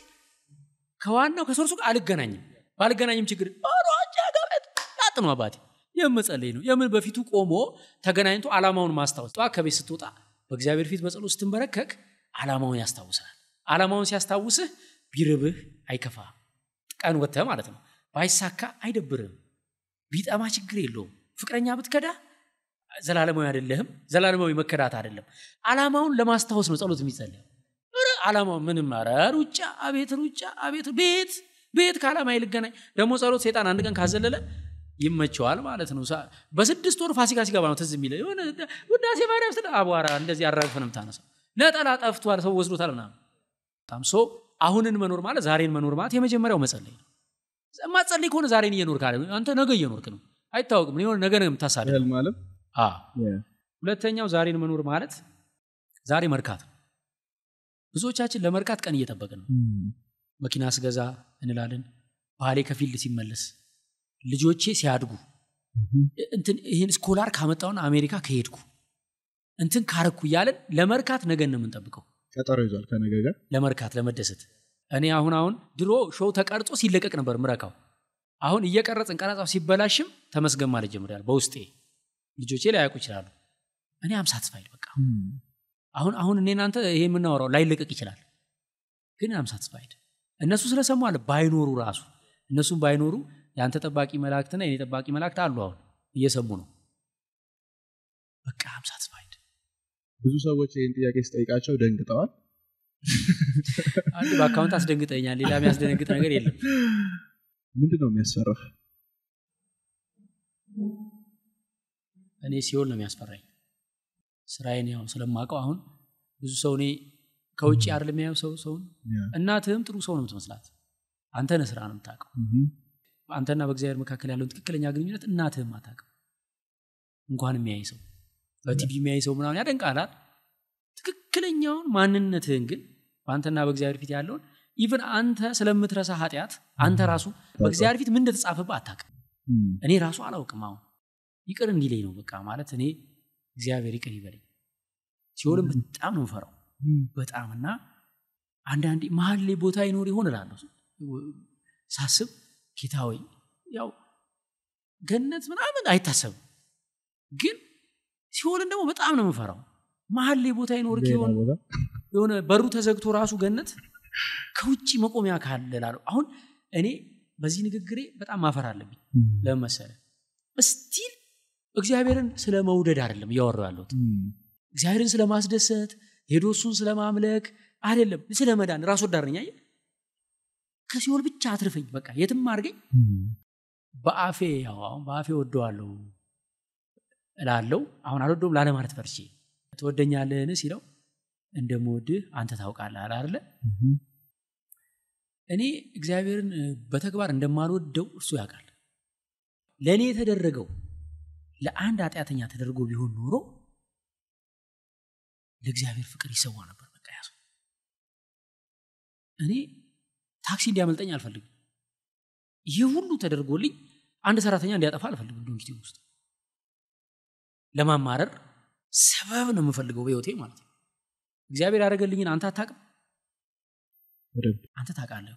ከዋናው ከሰርሱ ጋር አልገናኝም ባልገናኝም ችግር ሮጭ ገበት ነው አባቴ የምጸለይ ነው የምን በፊቱ ቆሞ ተገናኝቶ አላማውን ማስታወስ ጠዋ ከቤት ስትወጣ በእግዚአብሔር ፊት በጸሎት ስትንበረከክ አላማውን ያስታውሳል አላማውን ሲያስታውስህ ቢርብህ አይከፋ ቀን ወተ ማለት ነው ባይሳካ አይደብርም ቢጠማ ችግር የለውም ፍቅረኛ ብትከዳ ዘላለማዊ አይደለህም ዘላለማዊ መከዳት አይደለም አላማውን ለማስታወስ ነው ጸሎት የሚጸልየው አላማው ምንም ረር ውጫ አቤት ውጫ አቤት ቤት ቤት ከዓላማ ይልገናኝ ደግሞ ጸሎት ሴጣን አንድ ቀን ካዘለለ ይመቸዋል ማለት ነው በስድስት ወር ፋሲካ ሲገባ ነው ትዝ የሚለ የሆነ ውዳሴ ማርያም ስለ አቧራ እንደዚህ አራግፈን ታነሳ ነጠላ ጠፍቷል ሰው ወስዶታል ምናምን በጣም ሶ አሁንን መኖር ማለት ዛሬን መኖር ማለት የመጀመሪያው መጸለይ ነው ማጸለይ ከሆነ ዛሬን እየኖር ካለ አንተ ነገ እየኖርክ ነው አይታወቅም የሆነ ነገ ነው ማለት ሁለተኛው ዛሬን መኖር ማለት ዛሬ መርካት ነው። ብዙዎቻችን ለመርካት ቀን እየጠበቅን ነው። መኪና ስገዛ እንላለን፣ ባህሌ ከፊል ሲመለስ፣ ልጆቼ ሲያድጉ፣ እንትን ይህን ስኮላር ካመጣውን አሜሪካ ከሄድኩ እንትን ካረኩ እያለን ለመርካት ነገን ነው የምንጠብቀው። ቀጠሮ ይዟል ከነገ ጋር ለመርካት ለመደሰት። እኔ አሁን አሁን ድሮ ሾው ተቀርጾ ሲለቀቅ ነበር ምረካው። አሁን እየቀረጽን ቀረጻው ሲበላሽም ተመስገን ማለት ጀምሪያል በውስጤ ልጆቼ ላያውቁ ይችላሉ እኔ አም ሳትስፋይድ በቃ አሁን አሁን እኔ እናንተ ይሄ የምናወራው ላይለቀቅ ይችላል ግን አም እነሱ ስለሰሙ አለ ባይኖሩ ራሱ እነሱም ባይኖሩ የአንተ ጠባቂ መላእክትና የእኔ ጠባቂ መላእክት አሉ አሁን እየሰሙ ነው በቃ አም ሳትስፋይድ ብዙ ሰዎች ይህን ጥያቄ ስጠይቃቸው ደንግጠዋል አንድ በአካውንት አስደንግጠኛል ሌላ የሚያስደነግጥ ነገር የለም ምንድን ነው የሚያስፈራህ እኔ ሲሆን ነው የሚያስፈራኝ። ስራዬን ያው ስለማቀው አሁን ብዙ ሰው እኔ ከውጭ አይደል የሚያየው ሰው ሰውን እናትህም ጥሩ ሰው ነው የምትመስላት። አንተ ነህ ስራ ነው የምታውቀው። አንተና በእግዚአብሔር መካከል ያለውን ትክክለኛ ግንኙነት እናትህም አታውቅም። እንኳን የሚያይ ሰው በቲቪ የሚያይ ሰው ምናምን ያደንቃላል። ትክክለኛውን ማንነትህን ግን በአንተና በእግዚአብሔር ፊት ያለውን ኢቨን አንተ ስለምትረሳ ኃጢአት አንተ ራሱ በእግዚአብሔር ፊት ምን እንደተጻፈብህ አታውቅም። እኔ ራሱ አላውቅም አሁን ይቅር እንዲለኝ ነው በቃ ማለት እኔ እግዚአብሔር ይቅር ይበለኝ። ሲሆንም በጣም ነው ፈራው በጣም እና አንዳንዴ መሀል ላይ ቦታ ይኖር ይሆን እላለሁ ሳስብ ጌታ ወይ ያው ገነት ምናምን አይታሰብም፣ ግን ሲሆንን ደግሞ በጣም ነው የምፈራው። መሀል ላይ ቦታ ይኖር ይሆን የሆነ በሩ ተዘግቶ ራሱ ገነት ከውጭ መቆሚያ ካለ አሁን እኔ በዚህ ንግግሬ በጣም ማፈር አለብኝ ለመሰለ ስቲል እግዚአብሔርን ስለ መውደድ አይደለም እያወሩ ያሉት እግዚአብሔርን ስለ ማስደሰት ሄዶ እሱን ስለ ማምለክ አይደለም፣ ስለ መዳን ራስ ወዳርኛ ነኝ። ብቻ አትርፈኝ፣ በቃ የትም አድርገኝ። በአፌ ያው አሁን በአፌ ወደዋለሁ እላለው አሁን አልወደውም ላለማለት ፈርሲ ትወደኛለህን ሲለው እንደምወድህ አንተ ታውቃለ አላለ። እኔ እግዚአብሔርን በተግባር እንደማልወደው እርሱ ያውቃል። ለእኔ የተደረገው ለአንድ ኃጢአተኛ ተደርጎ ቢሆን ኖሮ ለእግዚአብሔር ፍቅር ይሰዋ ነበር በቃ እኔ ታክሲ እንዲያመልጠኝ አልፈልግም ይህ ሁሉ ተደርጎልኝ አንድ ሰራተኛ እንዲያጠፋ አልፈልግም ድርጅቴ ውስጥ ለማማረር ሰበብ ነው የምፈልገው በህይወቴ ማለት ነው እግዚአብሔር ያደረገልኝን አንተ አታቅም አንተ ታቃለ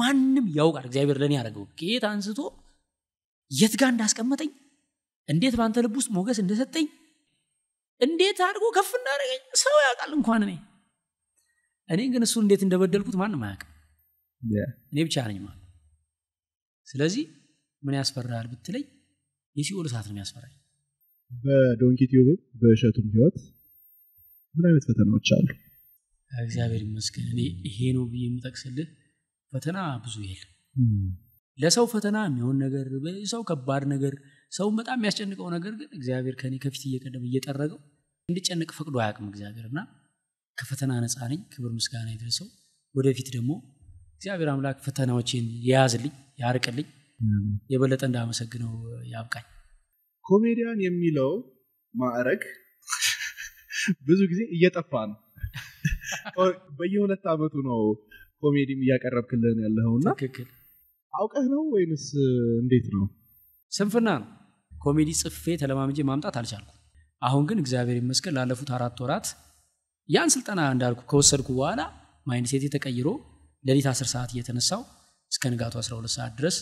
ማንም ያውቃል እግዚአብሔር ለእኔ ያደረገው ከየት አንስቶ የት ጋር እንዳስቀመጠኝ እንዴት በአንተ ልብ ውስጥ ሞገስ እንደሰጠኝ እንዴት አድርጎ ከፍ እንዳደረገኝ ሰው ያውቃል እንኳን እኔ እኔ ግን እሱ እንዴት እንደበደልኩት ማንም አያውቅም እኔ ብቻ ነኝ ማለት ስለዚህ ምን ያስፈራል ብትለኝ የሲኦል ሰዓት ነው የሚያስፈራኝ በዶንኪ በእሸቱም ህይወት ምን አይነት ፈተናዎች አሉ እግዚአብሔር ይመስገን እኔ ይሄ ነው ብዬ የምጠቅስልህ ፈተና ብዙ የለም hmm. ለሰው ፈተና የሚሆን ነገር ሰው ከባድ ነገር ሰውን በጣም የሚያስጨንቀው ነገር ግን እግዚአብሔር ከኔ ከፊት እየቀደመ እየጠረገው እንድጨንቅ ፈቅዶ አያቅም እግዚአብሔር እና ከፈተና ነፃ ነኝ። ክብር ምስጋና የደረሰው ወደፊት ደግሞ እግዚአብሔር አምላክ ፈተናዎችን የያዝልኝ ያርቅልኝ፣ የበለጠ እንዳመሰግነው ያብቃኝ። ኮሜዲያን የሚለው ማዕረግ ብዙ ጊዜ እየጠፋ ነው። *laughs* በየሁለት ዓመቱ ነው ኮሜዲም እያቀረብክልን ያለኸውና ትክክል አውቀህ ነው ወይንስ እንዴት ነው? ስንፍና ነው። ኮሜዲ ጽፌ ተለማምጄ ማምጣት አልቻልኩ አሁን ግን እግዚአብሔር ይመስገን ላለፉት አራት ወራት ያን ስልጠና እንዳልኩ ከወሰድኩ በኋላ ማይንሴት ተቀይሮ ለሊት 10 ሰዓት እየተነሳው እስከ ንጋቱ 12 ሰዓት ድረስ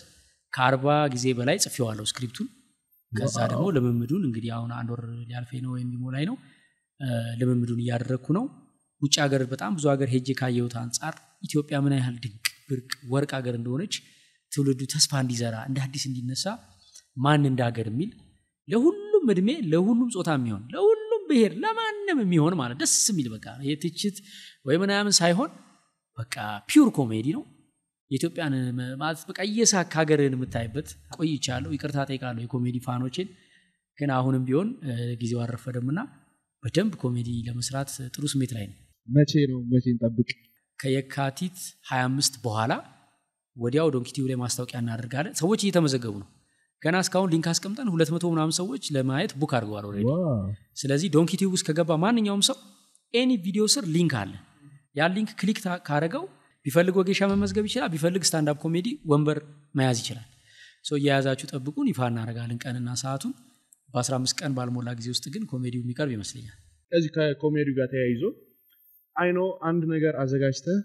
ከአርባ ጊዜ በላይ ጽፌዋለሁ ስክሪፕቱን። ከዛ ደግሞ ልምምዱን እንግዲህ አሁን አንድ ወር ሊያልፌ ነው ወይም ላይ ነው ልምምዱን እያደረግኩ ነው። ውጭ ሀገር በጣም ብዙ ሀገር ሄጄ ካየሁት አንጻር ኢትዮጵያ ምን ያህል ድንቅ ብርቅ ወርቅ ሀገር እንደሆነች ትውልዱ ተስፋ እንዲዘራ እንደ አዲስ እንዲነሳ ማን እንዳገር የሚል ለሁሉም እድሜ ለሁሉም ጾታ የሚሆን ለሁሉም ብሔር ለማንም የሚሆን ማለት ደስ የሚል በቃ የትችት ወይም ናያምን ሳይሆን በቃ ፒውር ኮሜዲ ነው የኢትዮጵያን ማለት በቃ እየሳክ ሀገርን የምታይበት ቆይቻለሁ ይቅርታ ጠይቃለሁ የኮሜዲ ፋኖችን ግን አሁንም ቢሆን ጊዜው አልረፈደምና በደንብ ኮሜዲ ለመስራት ጥሩ ስሜት ላይ ነው መቼ ነው መቼ ጠብቅ ከየካቲት 25 በኋላ ወዲያው ዶንኪቲዩ ላይ ማስታወቂያ እናደርጋለን። ሰዎች እየተመዘገቡ ነው። ገና እስካሁን ሊንክ አስቀምጠን ሁለት መቶ ምናምን ሰዎች ለማየት ቡክ አድርገዋል ረ ስለዚህ ዶንኪቲዩ ውስጥ ከገባ ማንኛውም ሰው ኤኒ ቪዲዮ ስር ሊንክ አለ። ያን ሊንክ ክሊክ ካረገው ቢፈልግ ወጌሻ መመዝገብ ይችላል። ቢፈልግ ስታንዳፕ ኮሜዲ ወንበር መያዝ ይችላል። ሰው እየያዛችሁ ጠብቁን፣ ይፋ እናደርጋለን ቀንና ሰዓቱን። በ15 ቀን ባልሞላ ጊዜ ውስጥ ግን ኮሜዲው የሚቀርብ ይመስለኛል። ከዚህ ከኮሜዲው ጋር ተያይዞ አይኖ አንድ ነገር አዘጋጅተህ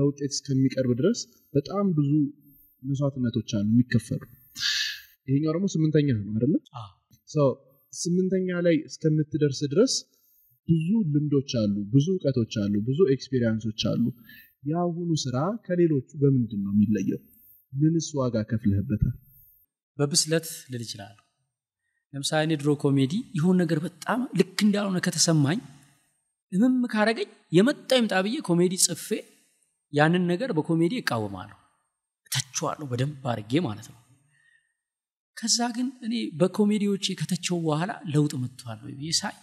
ለውጤት እስከሚቀርብ ድረስ በጣም ብዙ መስዋዕትነቶች አሉ የሚከፈሉ። ይሄኛው ደግሞ ስምንተኛ ነው አይደለ? ስምንተኛ ላይ እስከምትደርስ ድረስ ብዙ ልምዶች አሉ፣ ብዙ እውቀቶች አሉ፣ ብዙ ኤክስፔሪንሶች አሉ። የአሁኑ ስራ ከሌሎቹ በምንድን ነው የሚለየው? ምንስ ዋጋ ከፍለህበታል? በብስለት ልል እችላለሁ። ለምሳሌ እኔ ድሮ ኮሜዲ ይሆን ነገር በጣም ልክ እንዳልሆነ ከተሰማኝ እምም ካረገኝ የመጣው ይምጣ ብዬ ኮሜዲ ጽፌ ያንን ነገር በኮሜዲ እቃወማለሁ እተቸዋለሁ በደንብ አርጌ ማለት ነው ከዛ ግን እኔ በኮሜዲዎቼ ከተቸው በኋላ ለውጥ መጥቷል ወይ ብዬ ሳይ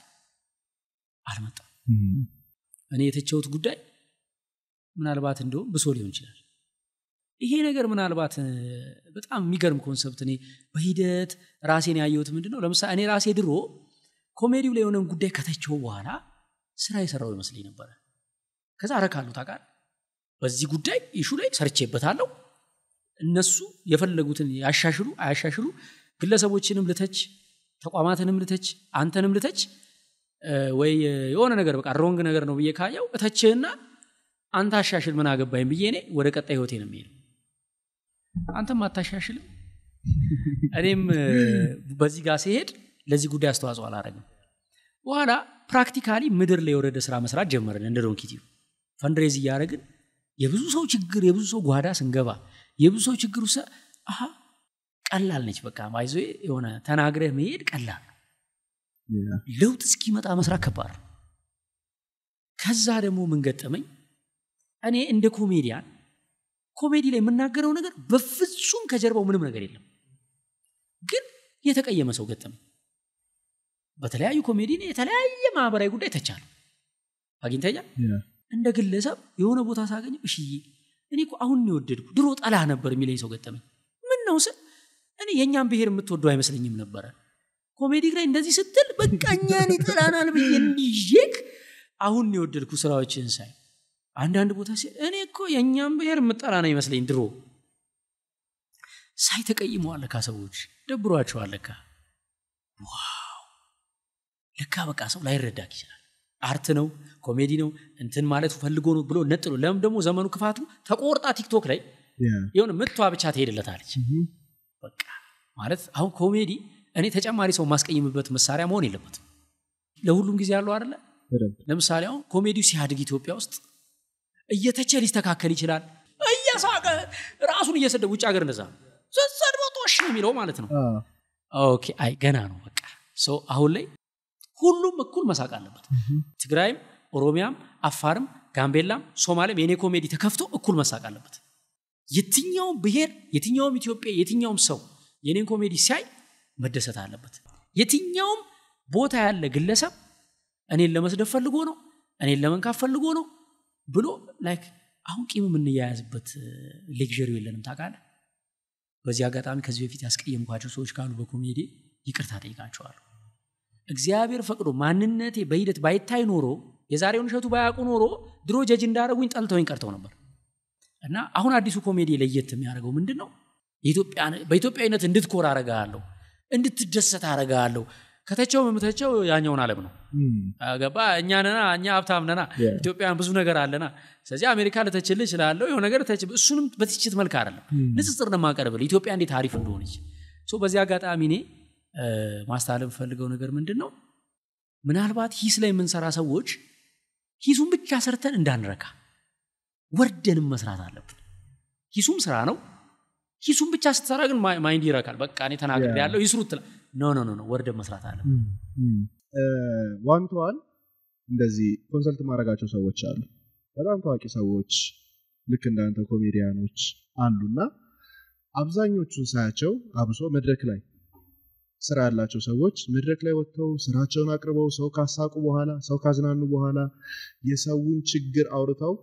አልመጣም እኔ የተቸውት ጉዳይ ምናልባት እንደውም ብሶ ሊሆን ይችላል ይሄ ነገር ምናልባት በጣም የሚገርም ኮንሰፕት እኔ በሂደት ራሴን ያየሁት ምንድን ነው ለምሳሌ እኔ ራሴ ድሮ ኮሜዲው ላይ የሆነን ጉዳይ ከተቸው በኋላ ስራ የሰራው ይመስለኝ ነበረ ከዛ ረካሉ ታቃል በዚህ ጉዳይ ሹ ላይ ሰርቼበታለሁ። እነሱ የፈለጉትን ያሻሽሉ አያሻሽሉ፣ ግለሰቦችንም ልተች፣ ተቋማትንም ልተች፣ አንተንም ልተች ወይ የሆነ ነገር በቃ ሮንግ ነገር ነው ብዬ ካየው እተችህና አንተ አሻሽል ምን አገባኝ ብዬ እኔ ወደ ቀጣይ ህይወቴ ነው የሚሄድ። አንተም አታሻሽልም፣ እኔም በዚህ ጋር ሲሄድ ለዚህ ጉዳይ አስተዋጽኦ አላረግም። በኋላ ፕራክቲካሊ ምድር ላይ የወረደ ስራ መስራት ጀመርን እንደ ዶንኪቲ ፈንድሬዝ እያደረግን የብዙ ሰው ችግር የብዙ ሰው ጓዳ ስንገባ የብዙ ሰው ችግር ውስጥ ቀላል ነች በቃ ማይዞ የሆነ ተናግረህ መሄድ ቀላል ለውጥ እስኪመጣ መስራት ከባድ ከዛ ደግሞ ምንገጠመኝ ገጠመኝ እኔ እንደ ኮሜዲያን ኮሜዲ ላይ የምናገረው ነገር በፍጹም ከጀርባው ምንም ነገር የለም ግን የተቀየመ ሰው ገጠመኝ በተለያዩ ኮሜዲ የተለያየ ማህበራዊ ጉዳይ ተቻለ አግኝተኛ እንደ ግለሰብ የሆነ ቦታ ሳገኘው እሽዬ እኔ አሁን ነው የወደድኩ ድሮ ጠላ ነበር የሚለኝ ሰው ገጠመኝ ምን ነው ስል እኔ የእኛን ብሄር የምትወደው አይመስለኝም ነበረ ኮሜዲክ ላይ እንደዚህ ስትል በቃኛ ይጠላናል ብዬ እንይዤክ አሁን ነው የወደድኩ ስራዎችን ሳይ አንዳንድ ቦታ ሲል እኔ እኮ የእኛን ብሄር የምጠላ ነው ይመስለኝ ድሮ ሳይ ተቀይመዋለካ ሰዎች ደብሯቸዋለካ ዋው ለካ በቃ ሰው ላይረዳክ ይችላል አርት ነው ኮሜዲ ነው እንትን ማለት ፈልጎ ነው ብሎ ነጥሎ ለምን ደግሞ ዘመኑ ክፋቱ ተቆርጣ ቲክቶክ ላይ የሆነ ምቷ ብቻ ትሄድለታለች በቃ ማለት አሁን ኮሜዲ እኔ ተጨማሪ ሰው ማስቀይምበት መሳሪያ መሆን የለበትም ለሁሉም ጊዜ ያለው አደለ ለምሳሌ አሁን ኮሜዲው ሲያድግ ኢትዮጵያ ውስጥ እየተቸ ሊስተካከል ይችላል እያሳቀ ራሱን እየሰደ ውጭ ሀገር እንደዛ ነው ሰድቦ ነው የሚለው ማለት ነው ኦኬ አይ ገና ነው በቃ አሁን ላይ ሁሉም እኩል መሳቅ አለበት። ትግራይም፣ ኦሮሚያም፣ አፋርም፣ ጋምቤላም፣ ሶማሌም የኔ ኮሜዲ ተከፍቶ እኩል መሳቅ አለበት። የትኛውም ብሔር፣ የትኛውም ኢትዮጵያ፣ የትኛውም ሰው የኔን ኮሜዲ ሲያይ መደሰት አለበት። የትኛውም ቦታ ያለ ግለሰብ እኔን ለመስደብ ፈልጎ ነው እኔን ለመንካፍ ፈልጎ ነው ብሎ ላይክ አሁን ቂም የምንያያዝበት ሌክዥሪ የለንም ታቃለ በዚህ አጋጣሚ ከዚህ በፊት ያስቀየምኳቸው ሰዎች ካሉ በኮሜዲ ይቅርታ ጠይቃቸዋሉ እግዚአብሔር ፈቅዶ ማንነቴ በሂደት ባይታይ ኖሮ የዛሬውን እሸቱ ባያውቁ ኖሮ ድሮ ጀጅ እንዳደረጉኝ ጠልተውኝ ቀርተው ነበር እና አሁን አዲሱ ኮሜዲ ለየት የሚያደርገው ምንድን ነው በኢትዮጵያዊነት እንድትኮር አረጋለሁ እንድትደሰት አረጋለሁ ከተቸው የምተቸው ያኛውን አለም ነው ገባ እኛ ነና እኛ ሀብታም ነና ኢትዮጵያን ብዙ ነገር አለና ስለዚህ አሜሪካ ልተችል ይችላለው የሆነ ነገር ተች እሱንም በትችት መልክ አይደለም ንጽጽር ነማቀርብል ኢትዮጵያ እንዴት አሪፍ እንደሆነች በዚህ አጋጣሚ እኔ ማስተላለፍ የምፈልገው ነገር ምንድን ነው ምናልባት ሂስ ላይ የምንሰራ ሰዎች ሂሱን ብቻ ሰርተን እንዳንረካ ወርደንም መስራት አለብን ሂሱም ስራ ነው ሂሱን ብቻ ስትሰራ ግን ማይንድ ይረካል በቃ እኔ ያለው ይስሩ ትላ ኖ ኖ ኖ ወርደ መስራት አለ ዋን እንደዚህ ኮንሰልት ማድረጋቸው ሰዎች አሉ በጣም ታዋቂ ሰዎች ልክ እንዳንተ ኮሜዲያኖች አሉና አብዛኞቹን ሳያቸው አብሶ መድረክ ላይ ስራ ያላቸው ሰዎች መድረክ ላይ ወጥተው ስራቸውን አቅርበው ሰው ካሳቁ በኋላ ሰው ካዝናኑ በኋላ የሰውን ችግር አውርተው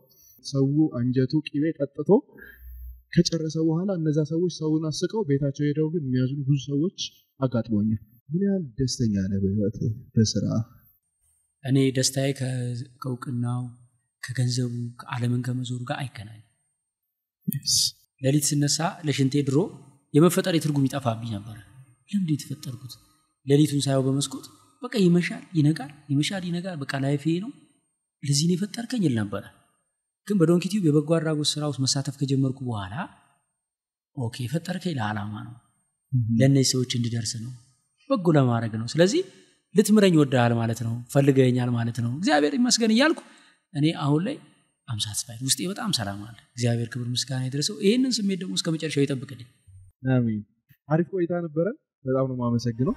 ሰው አንጀቱ ቂቤ ጠጥቶ ከጨረሰ በኋላ እነዛ ሰዎች ሰውን አስቀው ቤታቸው ሄደው ግን የሚያዝኑ ብዙ ሰዎች አጋጥሞኛል። ምን ያህል ደስተኛ ነ በህይወት በስራ? እኔ ደስታዬ ከእውቅናው ከገንዘቡ ከዓለምን ከመዞሩ ጋር አይገናኝም። ሌሊት ስነሳ ለሽንቴ ድሮ የመፈጠር የትርጉም ይጠፋብኝ ነበር። ለምንድ የተፈጠርኩት ሌሊቱን ሳየው በመስኮት በቃ ይመሻል ይነጋል ይመሻል ይነጋል በቃ ላይፌ ነው ለዚህ ነው የፈጠርከኝ ይል ነበረ ግን በዶንኪቲዩብ የበጎ አድራጎት ስራ ውስጥ መሳተፍ ከጀመርኩ በኋላ ኦኬ የፈጠርከኝ ለዓላማ ነው ለእነዚህ ሰዎች እንድደርስ ነው በጎ ለማድረግ ነው ስለዚህ ልትምረኝ ወደሃል ማለት ነው ፈልገኛል ማለት ነው እግዚአብሔር ይመስገን እያልኩ እኔ አሁን ላይ አምሳትስፋይድ ውስጤ በጣም ሰላም አለ እግዚአብሔር ክብር ምስጋና የደረሰው ይህንን ስሜት ደግሞ እስከ መጨረሻው ይጠብቅልኝ አሪፍ ቆይታ ነበረን በጣም ነው የማመሰግነው።